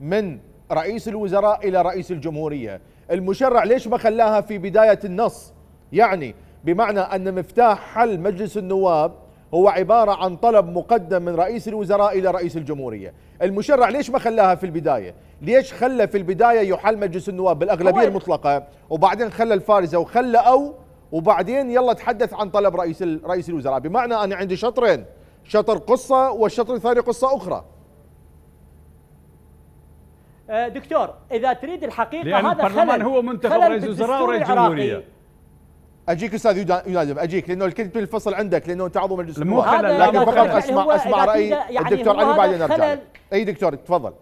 من رئيس الوزراء الى رئيس الجمهوريه المشرع ليش ما خلاها في بداية النص يعني بمعنى أن مفتاح حل مجلس النواب هو عبارة عن طلب مقدم من رئيس الوزراء إلى رئيس الجمهورية المشرع ليش ما خلاها في البداية ليش خلى في البداية يحل مجلس النواب بالأغلبية المطلقة وبعدين خلى الفارزة وخلى أو وبعدين يلا تحدث عن طلب رئيس رئيس الوزراء بمعنى أنا عندي شطرين شطر قصة والشطر الثاني قصة أخرى آه، دكتور اذا تريد الحقيقه لأن هذا البرلمان هو منتخب رئيس وزراء ورئيس جمهوريه اجيك استاذ ينادم اجيك لانه الكلمه الفصل عندك لانه انت عضو مجلس مو خلل لكن فقط اسمع اسمع راي يعني الدكتور علي بعدين ارجع اي دكتور تفضل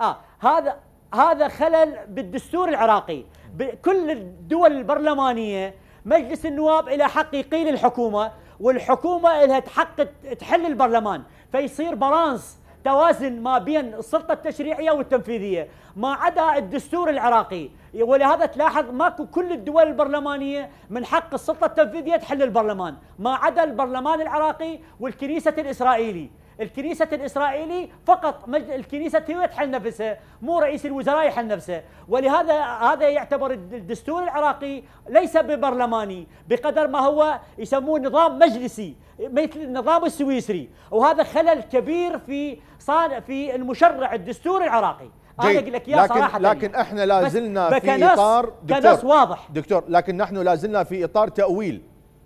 اه هذا هذا خلل بالدستور العراقي بكل الدول البرلمانيه مجلس النواب الى حق يقيل الحكومه والحكومه لها حق تحل البرلمان فيصير بالانس توازن ما بين السلطه التشريعيه والتنفيذيه ما عدا الدستور العراقي ولهذا تلاحظ ماكو كل الدول البرلمانيه من حق السلطه التنفيذيه تحل البرلمان ما عدا البرلمان العراقي والكنيسه الاسرائيلي الكنيسة الإسرائيلي فقط مجلس الكنيسة هي تحل نفسها مو رئيس الوزراء يحل نفسه ولهذا هذا يعتبر الدستور العراقي ليس ببرلماني بقدر ما هو يسموه نظام مجلسي مثل النظام السويسري وهذا خلل كبير في صانع في المشرع الدستور العراقي انا اقول لك اياه صراحه لكن احنا لا زلنا في اطار دكتور واضح دكتور لكن نحن لا زلنا في اطار تاويل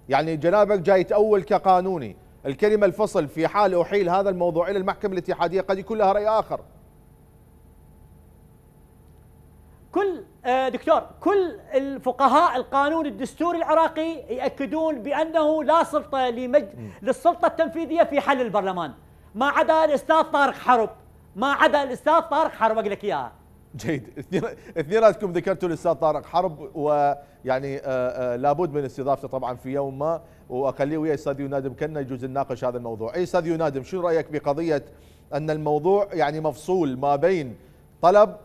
يعني جنابك جاي تأول كقانوني الكلمة الفصل في حال أحيل هذا الموضوع إلى المحكمة الاتحادية قد يكون لها رأي آخر كل آه، دكتور كل الفقهاء القانون الدستوري العراقي يأكدون بأنه لا سلطة لمج... للسلطة التنفيذية في حل البرلمان ما عدا الأستاذ طارق حرب ما عدا الأستاذ طارق حرب أقول لك إياها جيد اثنيناتكم ذكرتوا الأستاذ طارق حرب ويعني آه، آه، لابد من استضافته طبعا في يوم ما واخليه ويا استاذ ينادم كنا يجوز نناقش هذا الموضوع اي استاذ ينادم شو رايك بقضيه ان الموضوع يعني مفصول ما بين طلب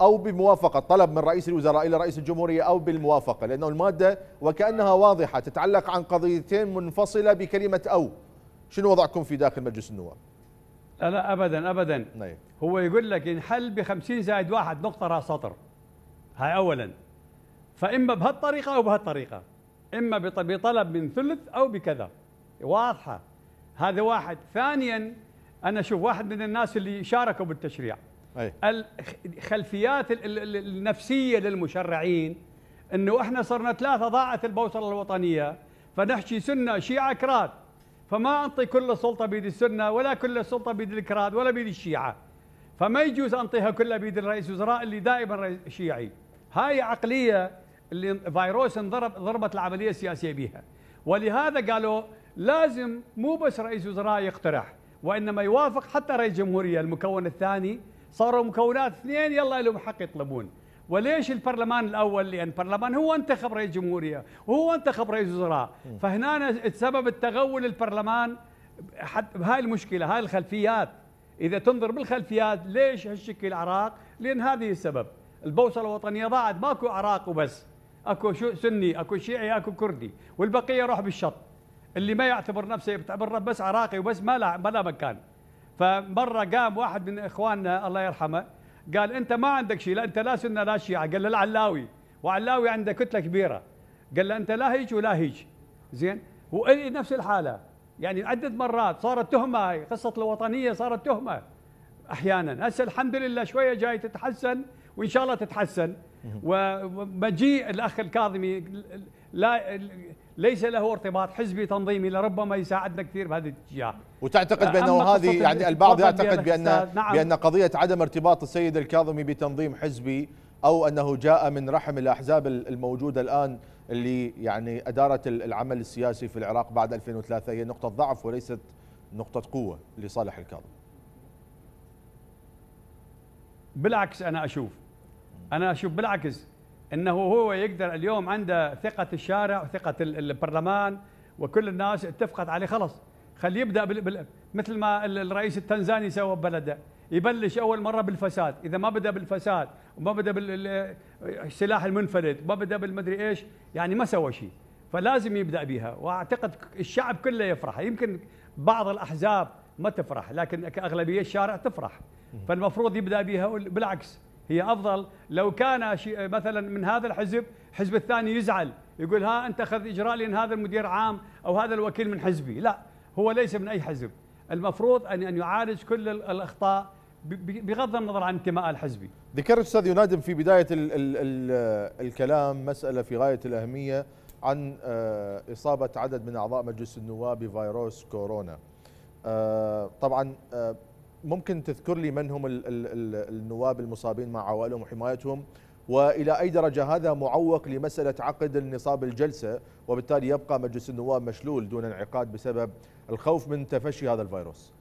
او بموافقه طلب من رئيس الوزراء الى رئيس الجمهوريه او بالموافقه لانه الماده وكانها واضحه تتعلق عن قضيتين منفصله بكلمه او شنو وضعكم في داخل مجلس النواب لا لا ابدا ابدا نعم. هو يقول لك ينحل ب 50 زائد واحد نقطه راس سطر هاي اولا فاما بهالطريقه او بهالطريقه إما بطلب من ثلث أو بكذا واضحة هذا واحد ثانيا أنا أشوف واحد من الناس اللي شاركوا بالتشريع أي. الخلفيات النفسية للمشرعين أنه إحنا صرنا ثلاثة ضاعت البوصلة الوطنية فنحكي سنة شيعة كراد فما أنطي كل السلطة بيد السنة ولا كل السلطة بيد الكراد ولا بيد الشيعة فما يجوز أنطيها كلها بيد الرئيس وزراء اللي دائما شيعي هاي عقلية اللي فيروس انضرب ضربت العمليه السياسيه بها ولهذا قالوا لازم مو بس رئيس وزراء يقترح وانما يوافق حتى رئيس جمهوريه المكون الثاني صاروا مكونات اثنين يلا لهم حق يطلبون وليش البرلمان الاول لان البرلمان هو انتخب رئيس جمهوريه وهو انتخب رئيس وزراء فهنا سبب التغول البرلمان بهاي المشكله هاي الخلفيات اذا تنظر بالخلفيات ليش هالشكل العراق لان هذه السبب البوصله الوطنيه ضاعت ماكو عراق وبس اكو شو سني اكو شيعي اكو كردي والبقيه روح بالشط اللي ما يعتبر نفسه يعتبر بس عراقي وبس ما له ما لا مكان فمره قام واحد من اخواننا الله يرحمه قال انت ما عندك شيء لا انت لا سنه لا شيعه قال له لا علاوي وعلاوي عنده كتله كبيره قال له انت لا هيج ولا هيج زين نفس الحاله يعني عده مرات صارت تهمه هاي قصه الوطنيه صارت تهمه احيانا هسه الحمد لله شويه جاي تتحسن وان شاء الله تتحسن ومجيء الاخ الكاظمي لا ليس له ارتباط حزبي تنظيمي لربما يساعدنا كثير بهذه الاتجاه وتعتقد بانه هذه يعني البعض يعتقد بان نعم. بان قضيه عدم ارتباط السيد الكاظمي بتنظيم حزبي او انه جاء من رحم الاحزاب الموجوده الان اللي يعني ادارت العمل السياسي في العراق بعد 2003 هي نقطه ضعف وليست نقطه قوه لصالح الكاظمي بالعكس انا اشوف انا اشوف بالعكس انه هو يقدر اليوم عنده ثقه الشارع وثقه البرلمان وكل الناس اتفقت عليه خلص خليه يبدا بال... بال... مثل ما الرئيس التنزاني سوى ببلده يبلش اول مره بالفساد اذا ما بدا بالفساد وما بدا بالسلاح المنفرد ما بدا بالمدري ايش يعني ما سوى شيء فلازم يبدا بها واعتقد الشعب كله يفرح يمكن بعض الاحزاب ما تفرح لكن كاغلبيه الشارع تفرح فالمفروض يبدا بها بالعكس هي افضل لو كان مثلا من هذا الحزب حزب الثاني يزعل يقول ها انت اخذ اجراء لان هذا المدير عام او هذا الوكيل من حزبي لا هو ليس من اي حزب المفروض ان ان يعالج كل الاخطاء بغض النظر عن انتماء الحزبي ذكر استاذ ينادم في بدايه الـ الـ الـ الكلام مساله في غايه الاهميه عن آه، اصابه عدد من اعضاء مجلس النواب بفيروس كورونا آه، طبعا آه، ممكن تذكر لي من هم النواب المصابين مع عوائلهم وحمايتهم والى اي درجه هذا معوق لمساله عقد النصاب الجلسه وبالتالي يبقى مجلس النواب مشلول دون انعقاد بسبب الخوف من تفشي هذا الفيروس.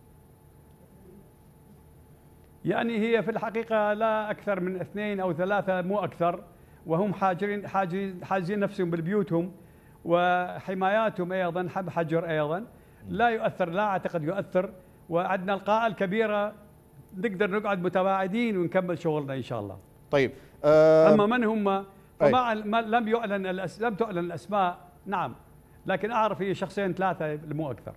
يعني هي في الحقيقه لا اكثر من اثنين او ثلاثه مو اكثر وهم حاجرين حاجرين حاجزين نفسهم بالبيوتهم وحماياتهم ايضا حب حجر ايضا لا يؤثر لا اعتقد يؤثر وعندنا القاعة الكبيرة نقدر نقعد متباعدين ونكمل شغلنا إن شاء الله طيب أه أما من هم طيب. فما لم يعلن لم تعلن الأسماء نعم لكن أعرف هي شخصين ثلاثة مو أكثر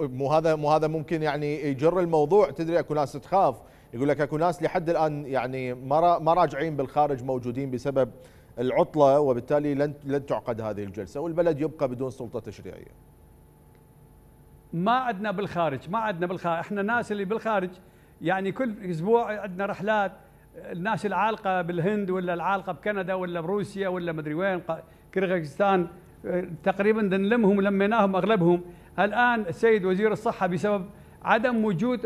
مو هذا مو هذا ممكن يعني يجر الموضوع تدري اكو ناس تخاف يقول لك اكو ناس لحد الان يعني ما ما راجعين بالخارج موجودين بسبب العطله وبالتالي لن لن تعقد هذه الجلسه والبلد يبقى بدون سلطه تشريعيه. ما عدنا بالخارج ما عدنا بالخارج احنا الناس اللي بالخارج يعني كل اسبوع عندنا رحلات الناس العالقه بالهند ولا العالقه بكندا ولا بروسيا ولا مدري وين كرغستان تقريبا نلمهم لميناهم اغلبهم الان السيد وزير الصحه بسبب عدم وجود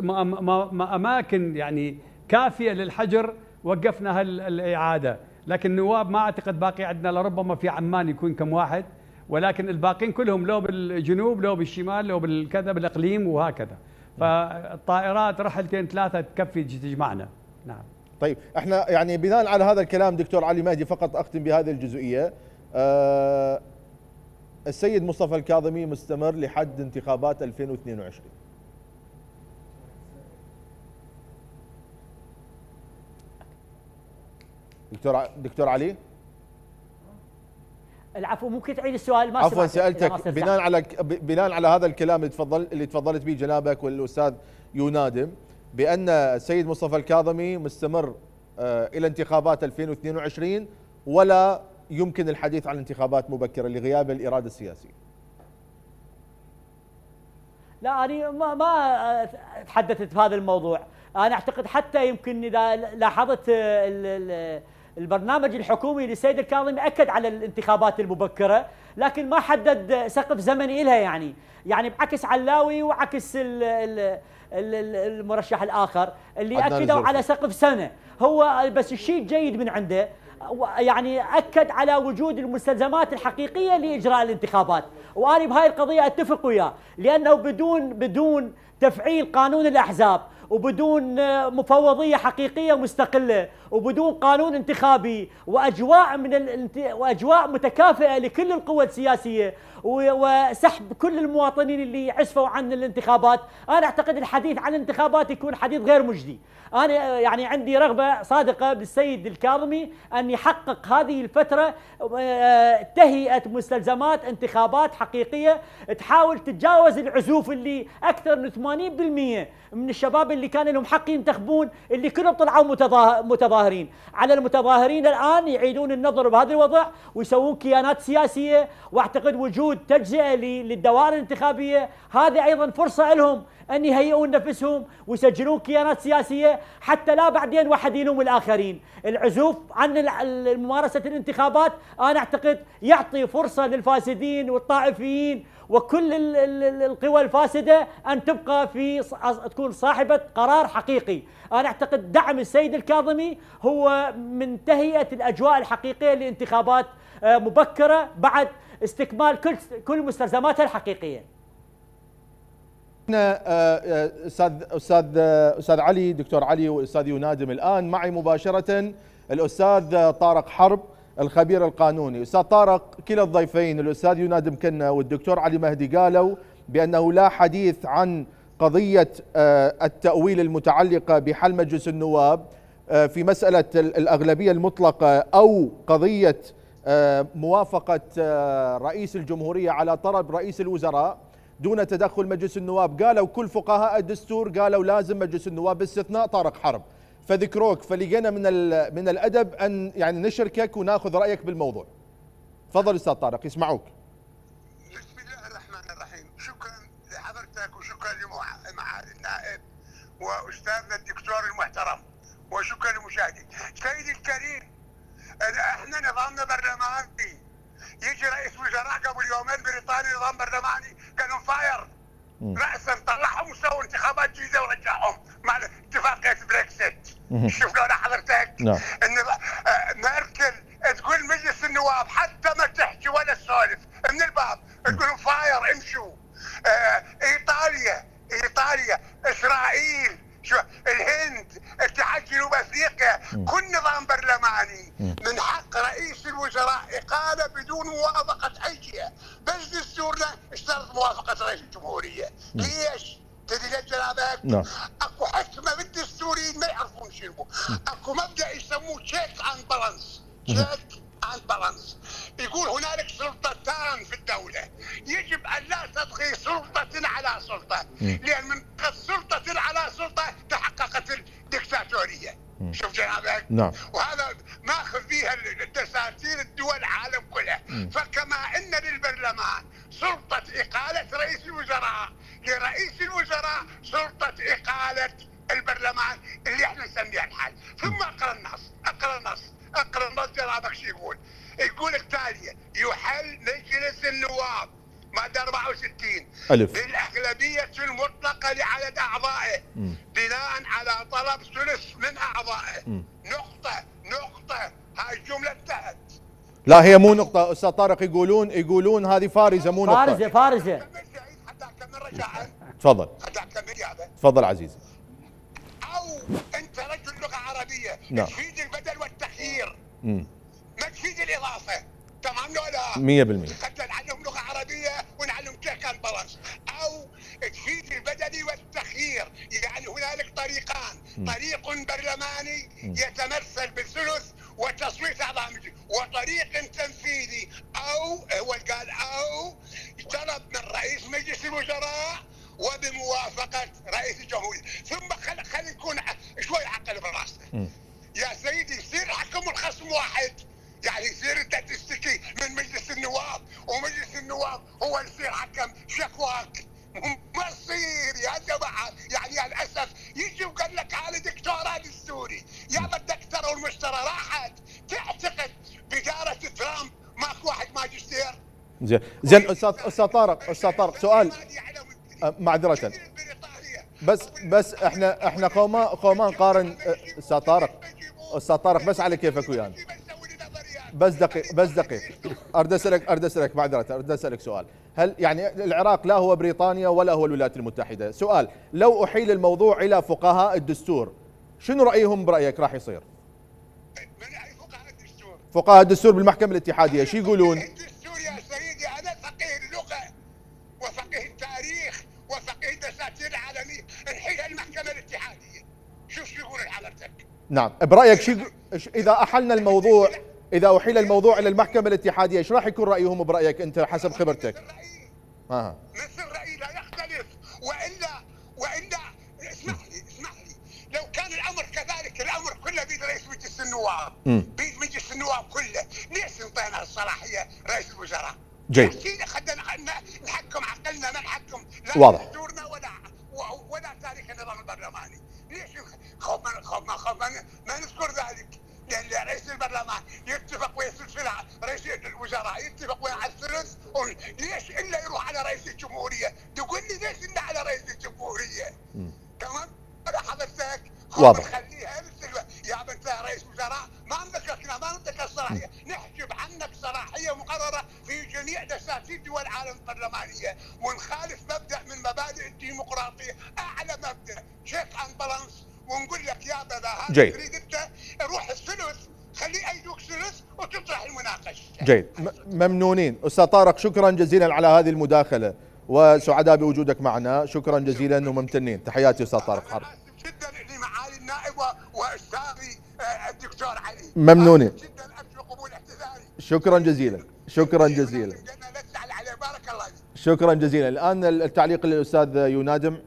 اماكن يعني كافيه للحجر وقفنا الاعاده لكن النواب ما اعتقد باقي عندنا لربما في عمان يكون كم واحد ولكن الباقين كلهم لو بالجنوب لو بالشمال لو بالكذا بالاقليم وهكذا فالطائرات رحلتين ثلاثه تكفي تجمعنا نعم طيب احنا يعني بناء على هذا الكلام دكتور علي مهدي فقط اختم بهذه الجزئيه أه السيد مصطفى الكاظمي مستمر لحد انتخابات 2022 دكتور دكتور علي العفو ممكن تعيد السؤال ما عفوا سالتك بناء على بناء على هذا الكلام اللي تفضل اللي تفضلت به جنابك والاستاذ ينادم بان السيد مصطفى الكاظمي مستمر آه، الى انتخابات 2022 ولا يمكن الحديث عن انتخابات مبكره لغياب الاراده السياسيه. لا انا ما ما تحدثت في هذا الموضوع، انا اعتقد حتى يمكن اذا لاحظت البرنامج الحكومي للسيد الكاظمي اكد على الانتخابات المبكره لكن ما حدد سقف زمني لها يعني يعني بعكس علاوي وعكس الـ الـ المرشح الاخر اللي اكدوا على سقف سنه هو بس الشيء الجيد من عنده يعني اكد على وجود المستلزمات الحقيقيه لاجراء الانتخابات وانا بهاي القضيه اتفق وياه لانه بدون بدون تفعيل قانون الاحزاب وبدون مفوضيه حقيقيه مستقله وبدون قانون انتخابي واجواء من ال... واجواء متكافئه لكل القوى السياسيه وسحب كل المواطنين اللي عزفوا عن الانتخابات أنا أعتقد الحديث عن الانتخابات يكون حديث غير مجدي أنا يعني عندي رغبة صادقة بالسيد الكاظمي أن يحقق هذه الفترة آه، تهيئة مستلزمات انتخابات حقيقية تحاول تتجاوز العزوف اللي أكثر من 80% من الشباب اللي كان لهم حق ينتخبون اللي كلهم طلعوا متظاهرين على المتظاهرين الآن يعيدون النظر بهذا الوضع ويسوون كيانات سياسية واعتقد وجود وجود تجزئه للدوائر الانتخابيه هذا ايضا فرصه لهم ان يهيئون نفسهم ويسجلون كيانات سياسيه حتى لا بعدين واحد يلوم الاخرين، العزوف عن ممارسه الانتخابات انا اعتقد يعطي فرصه للفاسدين والطائفيين وكل القوى الفاسده ان تبقى في تكون صاحبه قرار حقيقي، انا اعتقد دعم السيد الكاظمي هو من تهيئه الاجواء الحقيقيه لانتخابات آه، مبكره بعد استكمال كل كل مستلزماتها الحقيقيه آه، آه، استاذ استاذ آه، استاذ علي دكتور علي واستاذ ينادم الان معي مباشره الاستاذ طارق حرب الخبير القانوني استاذ طارق كلا الضيفين الاستاذ ينادم كنا والدكتور علي مهدي قالوا بانه لا حديث عن قضيه التاويل المتعلقه بحل مجلس النواب في مساله الاغلبيه المطلقه او قضيه آه، موافقة آه، رئيس الجمهورية على طلب رئيس الوزراء دون تدخل مجلس النواب قالوا كل فقهاء الدستور قالوا لازم مجلس النواب باستثناء طارق حرب فذكروك فلقينا من من الادب ان يعني نشركك وناخذ رايك بالموضوع. تفضل استاذ طارق يسمعوك. بسم الله الرحمن الرحيم، شكرا لحضرتك وشكرا لمعالي النائب واستاذنا الدكتور المحترم وشكرا لمشاهدي. سيدي الكريم احنا نظامنا برلماني يجي رئيس وزراء قبل يومين بريطاني نظام برلماني كانوا فاير راسا طلعهم وسووا انتخابات جديده ورجعهم مع اتفاقيه بريكسيت شوف لو حضرتك نعم ان آه، ميركل تقول مجلس النواب حتى ما تحكي ولا تسولف من الباب تقول فاير امشوا آه، ايطاليا ايطاليا اسرائيل شو الهند اتحاد جنوب افريقيا كل نظام برلماني من حق رئيس الوزراء اقاله بدون موافقه اي جهه بس دستورنا اشترط موافقه رئيس الجمهوريه ليش؟ تدري جنابك؟ نعم اكو حكمه بالدستوريين ما يعرفون شنو اكو مبدا يسموه تشيك اند بالانس تشيك عن بالانس يقول هنالك سلطتان في الدولة يجب أن لا تبقي سلطة على سلطة لأن من سلطة على سلطة تحققت الدكتاتورية شفت هذا؟ نعم وهذا ماخذ فيها الدساتير الدول العالم كلها فكما ان للبرلمان سلطه اقاله رئيس الوزراء لرئيس الوزراء سلطه اقاله البرلمان اللي احنا نسميها الحال ثم اقرا النص اقرا النص اقرا مصدر عمك شو يقول يقول التاليه يحل مجلس النواب ماده 64 ألف. بالاغلبيه المطلقه لعدد اعضائه بناء على طلب ثلث من اعضائه م. نقطه نقطه هاي الجمله انتهت لا هي مو نقطة أستاذ طارق يقولون يقولون هذه فارزة مو نقطة فارزة فارزة حتى أكمل تفضل حتى أكمل تفضل عزيزي أو أنت رجل لغة عربية نعم تفيد البدل كثير مم. ما تفيد الاضافه تمام لو لا 100% حتى نعلم لغه عربيه ونعلم كيف كان برش او تفيد البدني والتخيير يعني هنالك طريقان مم. طريق برلماني مم. يتمثل بالثلث وتصويت اعضاء وطريق تنفيذي او هو قال او طلب من رئيس مجلس الوزراء وبموافقه رئيس الجمهوريه ثم خل خلينا نكون شوي عقل براسنا يا سيدي يصير حكم الخصم واحد يعني يصير انت تشتكي من مجلس النواب ومجلس النواب هو يصير حكم شكواك ما يصير يا جماعه يعني يا للاسف يجي وقال لك انا هذا السوري يا الدكتوره والمشترى راحت تعتقد باداره ترامب ماكو واحد ماجستير زين زين استاذ استاذ طارق استاذ طارق سؤال أه، معذره بس بس احنا احنا قوما قوما نقارن أه، استاذ طارق استاذ طارق بس على كيفك ويانا بس دقيق بس دقيق اريد اسالك اريد اسالك معذره اريد اسالك سؤال هل يعني العراق لا هو بريطانيا ولا هو الولايات المتحده سؤال لو احيل الموضوع الى فقهاء الدستور شنو رايهم برايك راح يصير فقهاء الدستور فقهاء الدستور بالمحكمه الاتحاديه شو يقولون نعم برايك شو اذا احلنا الموضوع اذا احيل الموضوع الى المحكمه الاتحاديه ايش راح يكون رايهم برايك انت حسب خبرتك؟ آه. نفس الراي لا يختلف والا والا اسمح لي اسمح لي لو كان الامر كذلك الامر كله بيد رئيس مجلس النواب بيد مجلس النواب كله ليش انطينا الصلاحيه رئيس الوزراء؟ جيد خلينا نحكم عقلنا ما نحكم لا واضح دستورنا ولا ولا تاريخ النظام البرلماني خب ما خب ما نذكر ذلك لان رئيس البرلمان يتفق ويا السلسله رئيس الوزراء يتفق ويا على الثلث ليش الا يروح على رئيس الجمهوريه؟ تقول لي ليش الا على رئيس الجمهوريه؟ تمام؟ انا حضرتك واضح خليها يا بنت رئيس وزراء ما احنا ما نذكر الصلاحيه، نحجب عنك صلاحيه مقرره في جميع دساتير دول العالم البرلمانيه ونخالف مبدا من مبادئ الديمقراطيه اعلى مبدا شيك اند بالانس ونقول لك يا بابا هذا جيد. تريد انت روح الثلث خليه ايدك ثلث وتطرح المناقشه جيد ممنونين استاذ طارق شكرا جزيلا على هذه المداخله وسعداء بوجودك معنا شكرا جزيلا وممتنين تحياتي استاذ طارق حرب جدا لمعالي معالي النائب واستاذي آه، الدكتور علي ممنونين جدا قبول اعتذاري شكرا جزيلا شكرا جزيلا شكرا جزيلا الان التعليق للاستاذ ينادم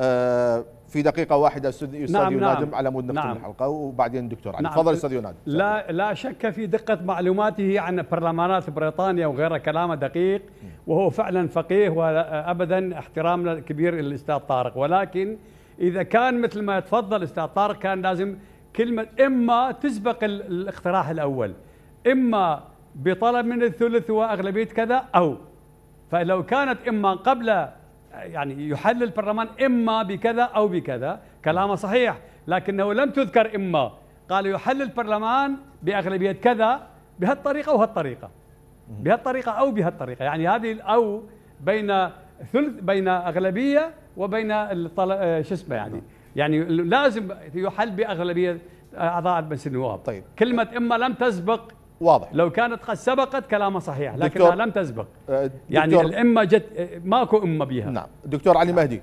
أه في دقيقه واحده استاذ نعم ينادم نعم على مود نختم نعم الحلقه وبعدين دكتور علي نعم. تفضل نعم استاذ ينادم لا لا شك في دقه معلوماته عن برلمانات بريطانيا وغيرها كلامه دقيق وهو فعلا فقيه وابدا احترامنا كبير للاستاذ طارق ولكن اذا كان مثل ما تفضل استاذ طارق كان لازم كلمه اما تسبق الاقتراح الاول اما بطلب من الثلث واغلبيه كذا او فلو كانت اما قبل يعني يحل البرلمان إما بكذا أو بكذا كلامه صحيح لكنه لم تذكر إما قال يحل البرلمان بأغلبية كذا بهالطريقة وهالطريقة بهالطريقة أو بهالطريقة يعني هذه او بين ثلث بين أغلبية وبين آه، شو اسمه يعني يعني لازم يحل بأغلبية آه، أعضاء مجلس النواب طيب كلمة إما لم تسبق واضح لو كانت قد سبقت كلامه صحيح لكنها لم تسبق آه، يعني الامه جت ماكو امه بها نعم دكتور علي مهدي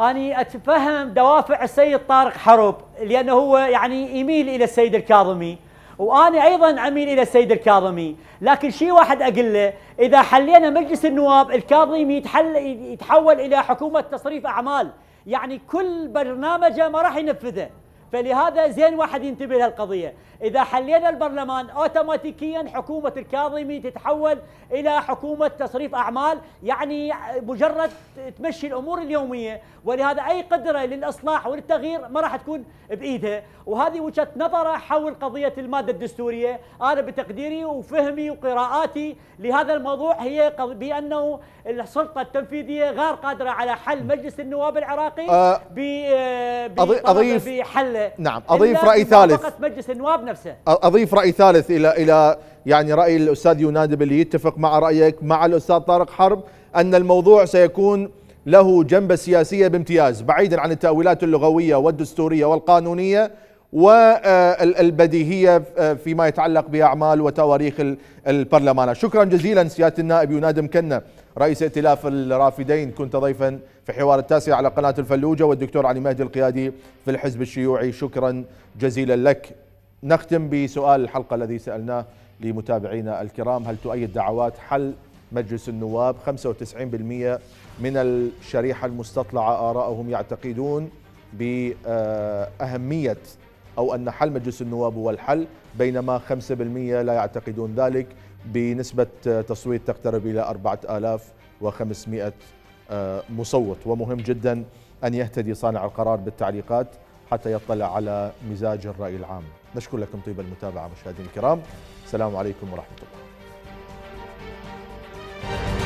اني أتفهم دوافع السيد طارق حرب لأنه هو يعني يميل إلى السيد الكاظمي وأنا أيضا أميل إلى السيد الكاظمي لكن شيء واحد أقول له إذا حلينا مجلس النواب الكاظمي يتحل يتحول إلى حكومة تصريف أعمال يعني كل برنامجه ما راح ينفذه فلهذا زين واحد ينتبه لهالقضيه إذا حلينا البرلمان أوتوماتيكيا حكومة الكاظمي تتحول إلى حكومة تصريف أعمال يعني مجرد تمشي الأمور اليومية ولهذا أي قدرة للإصلاح والتغيير ما راح تكون بإيدها وهذه وجهة نظره حول قضية المادة الدستورية أنا بتقديري وفهمي وقراءاتي لهذا الموضوع هي بأنه السلطة التنفيذية غير قادرة على حل مجلس النواب العراقي أه, آه، بحله نعم أضيف رأي ثالث مجلس النواب نفسه اضيف راي ثالث الى الى يعني راي الاستاذ يونادب اللي يتفق مع رايك مع الاستاذ طارق حرب ان الموضوع سيكون له جنبه سياسيه بامتياز بعيدا عن التاويلات اللغويه والدستوريه والقانونيه والبديهيه فيما يتعلق باعمال وتواريخ البرلمان شكرا جزيلا سياده النائب ينادم كنا رئيس ائتلاف الرافدين كنت ضيفا في حوار التاسع على قناه الفلوجه والدكتور علي مهدي القيادي في الحزب الشيوعي شكرا جزيلا لك نختم بسؤال الحلقة الذي سألناه لمتابعينا الكرام هل تؤيد دعوات حل مجلس النواب 95% من الشريحة المستطلعة آراءهم يعتقدون بأهمية أو أن حل مجلس النواب هو الحل بينما 5% لا يعتقدون ذلك بنسبة تصويت تقترب إلى 4500 مصوت ومهم جدا أن يهتدي صانع القرار بالتعليقات حتى يطلع على مزاج الرأي العام نشكر لكم طيب المتابعة مشاهدينا الكرام السلام عليكم ورحمة الله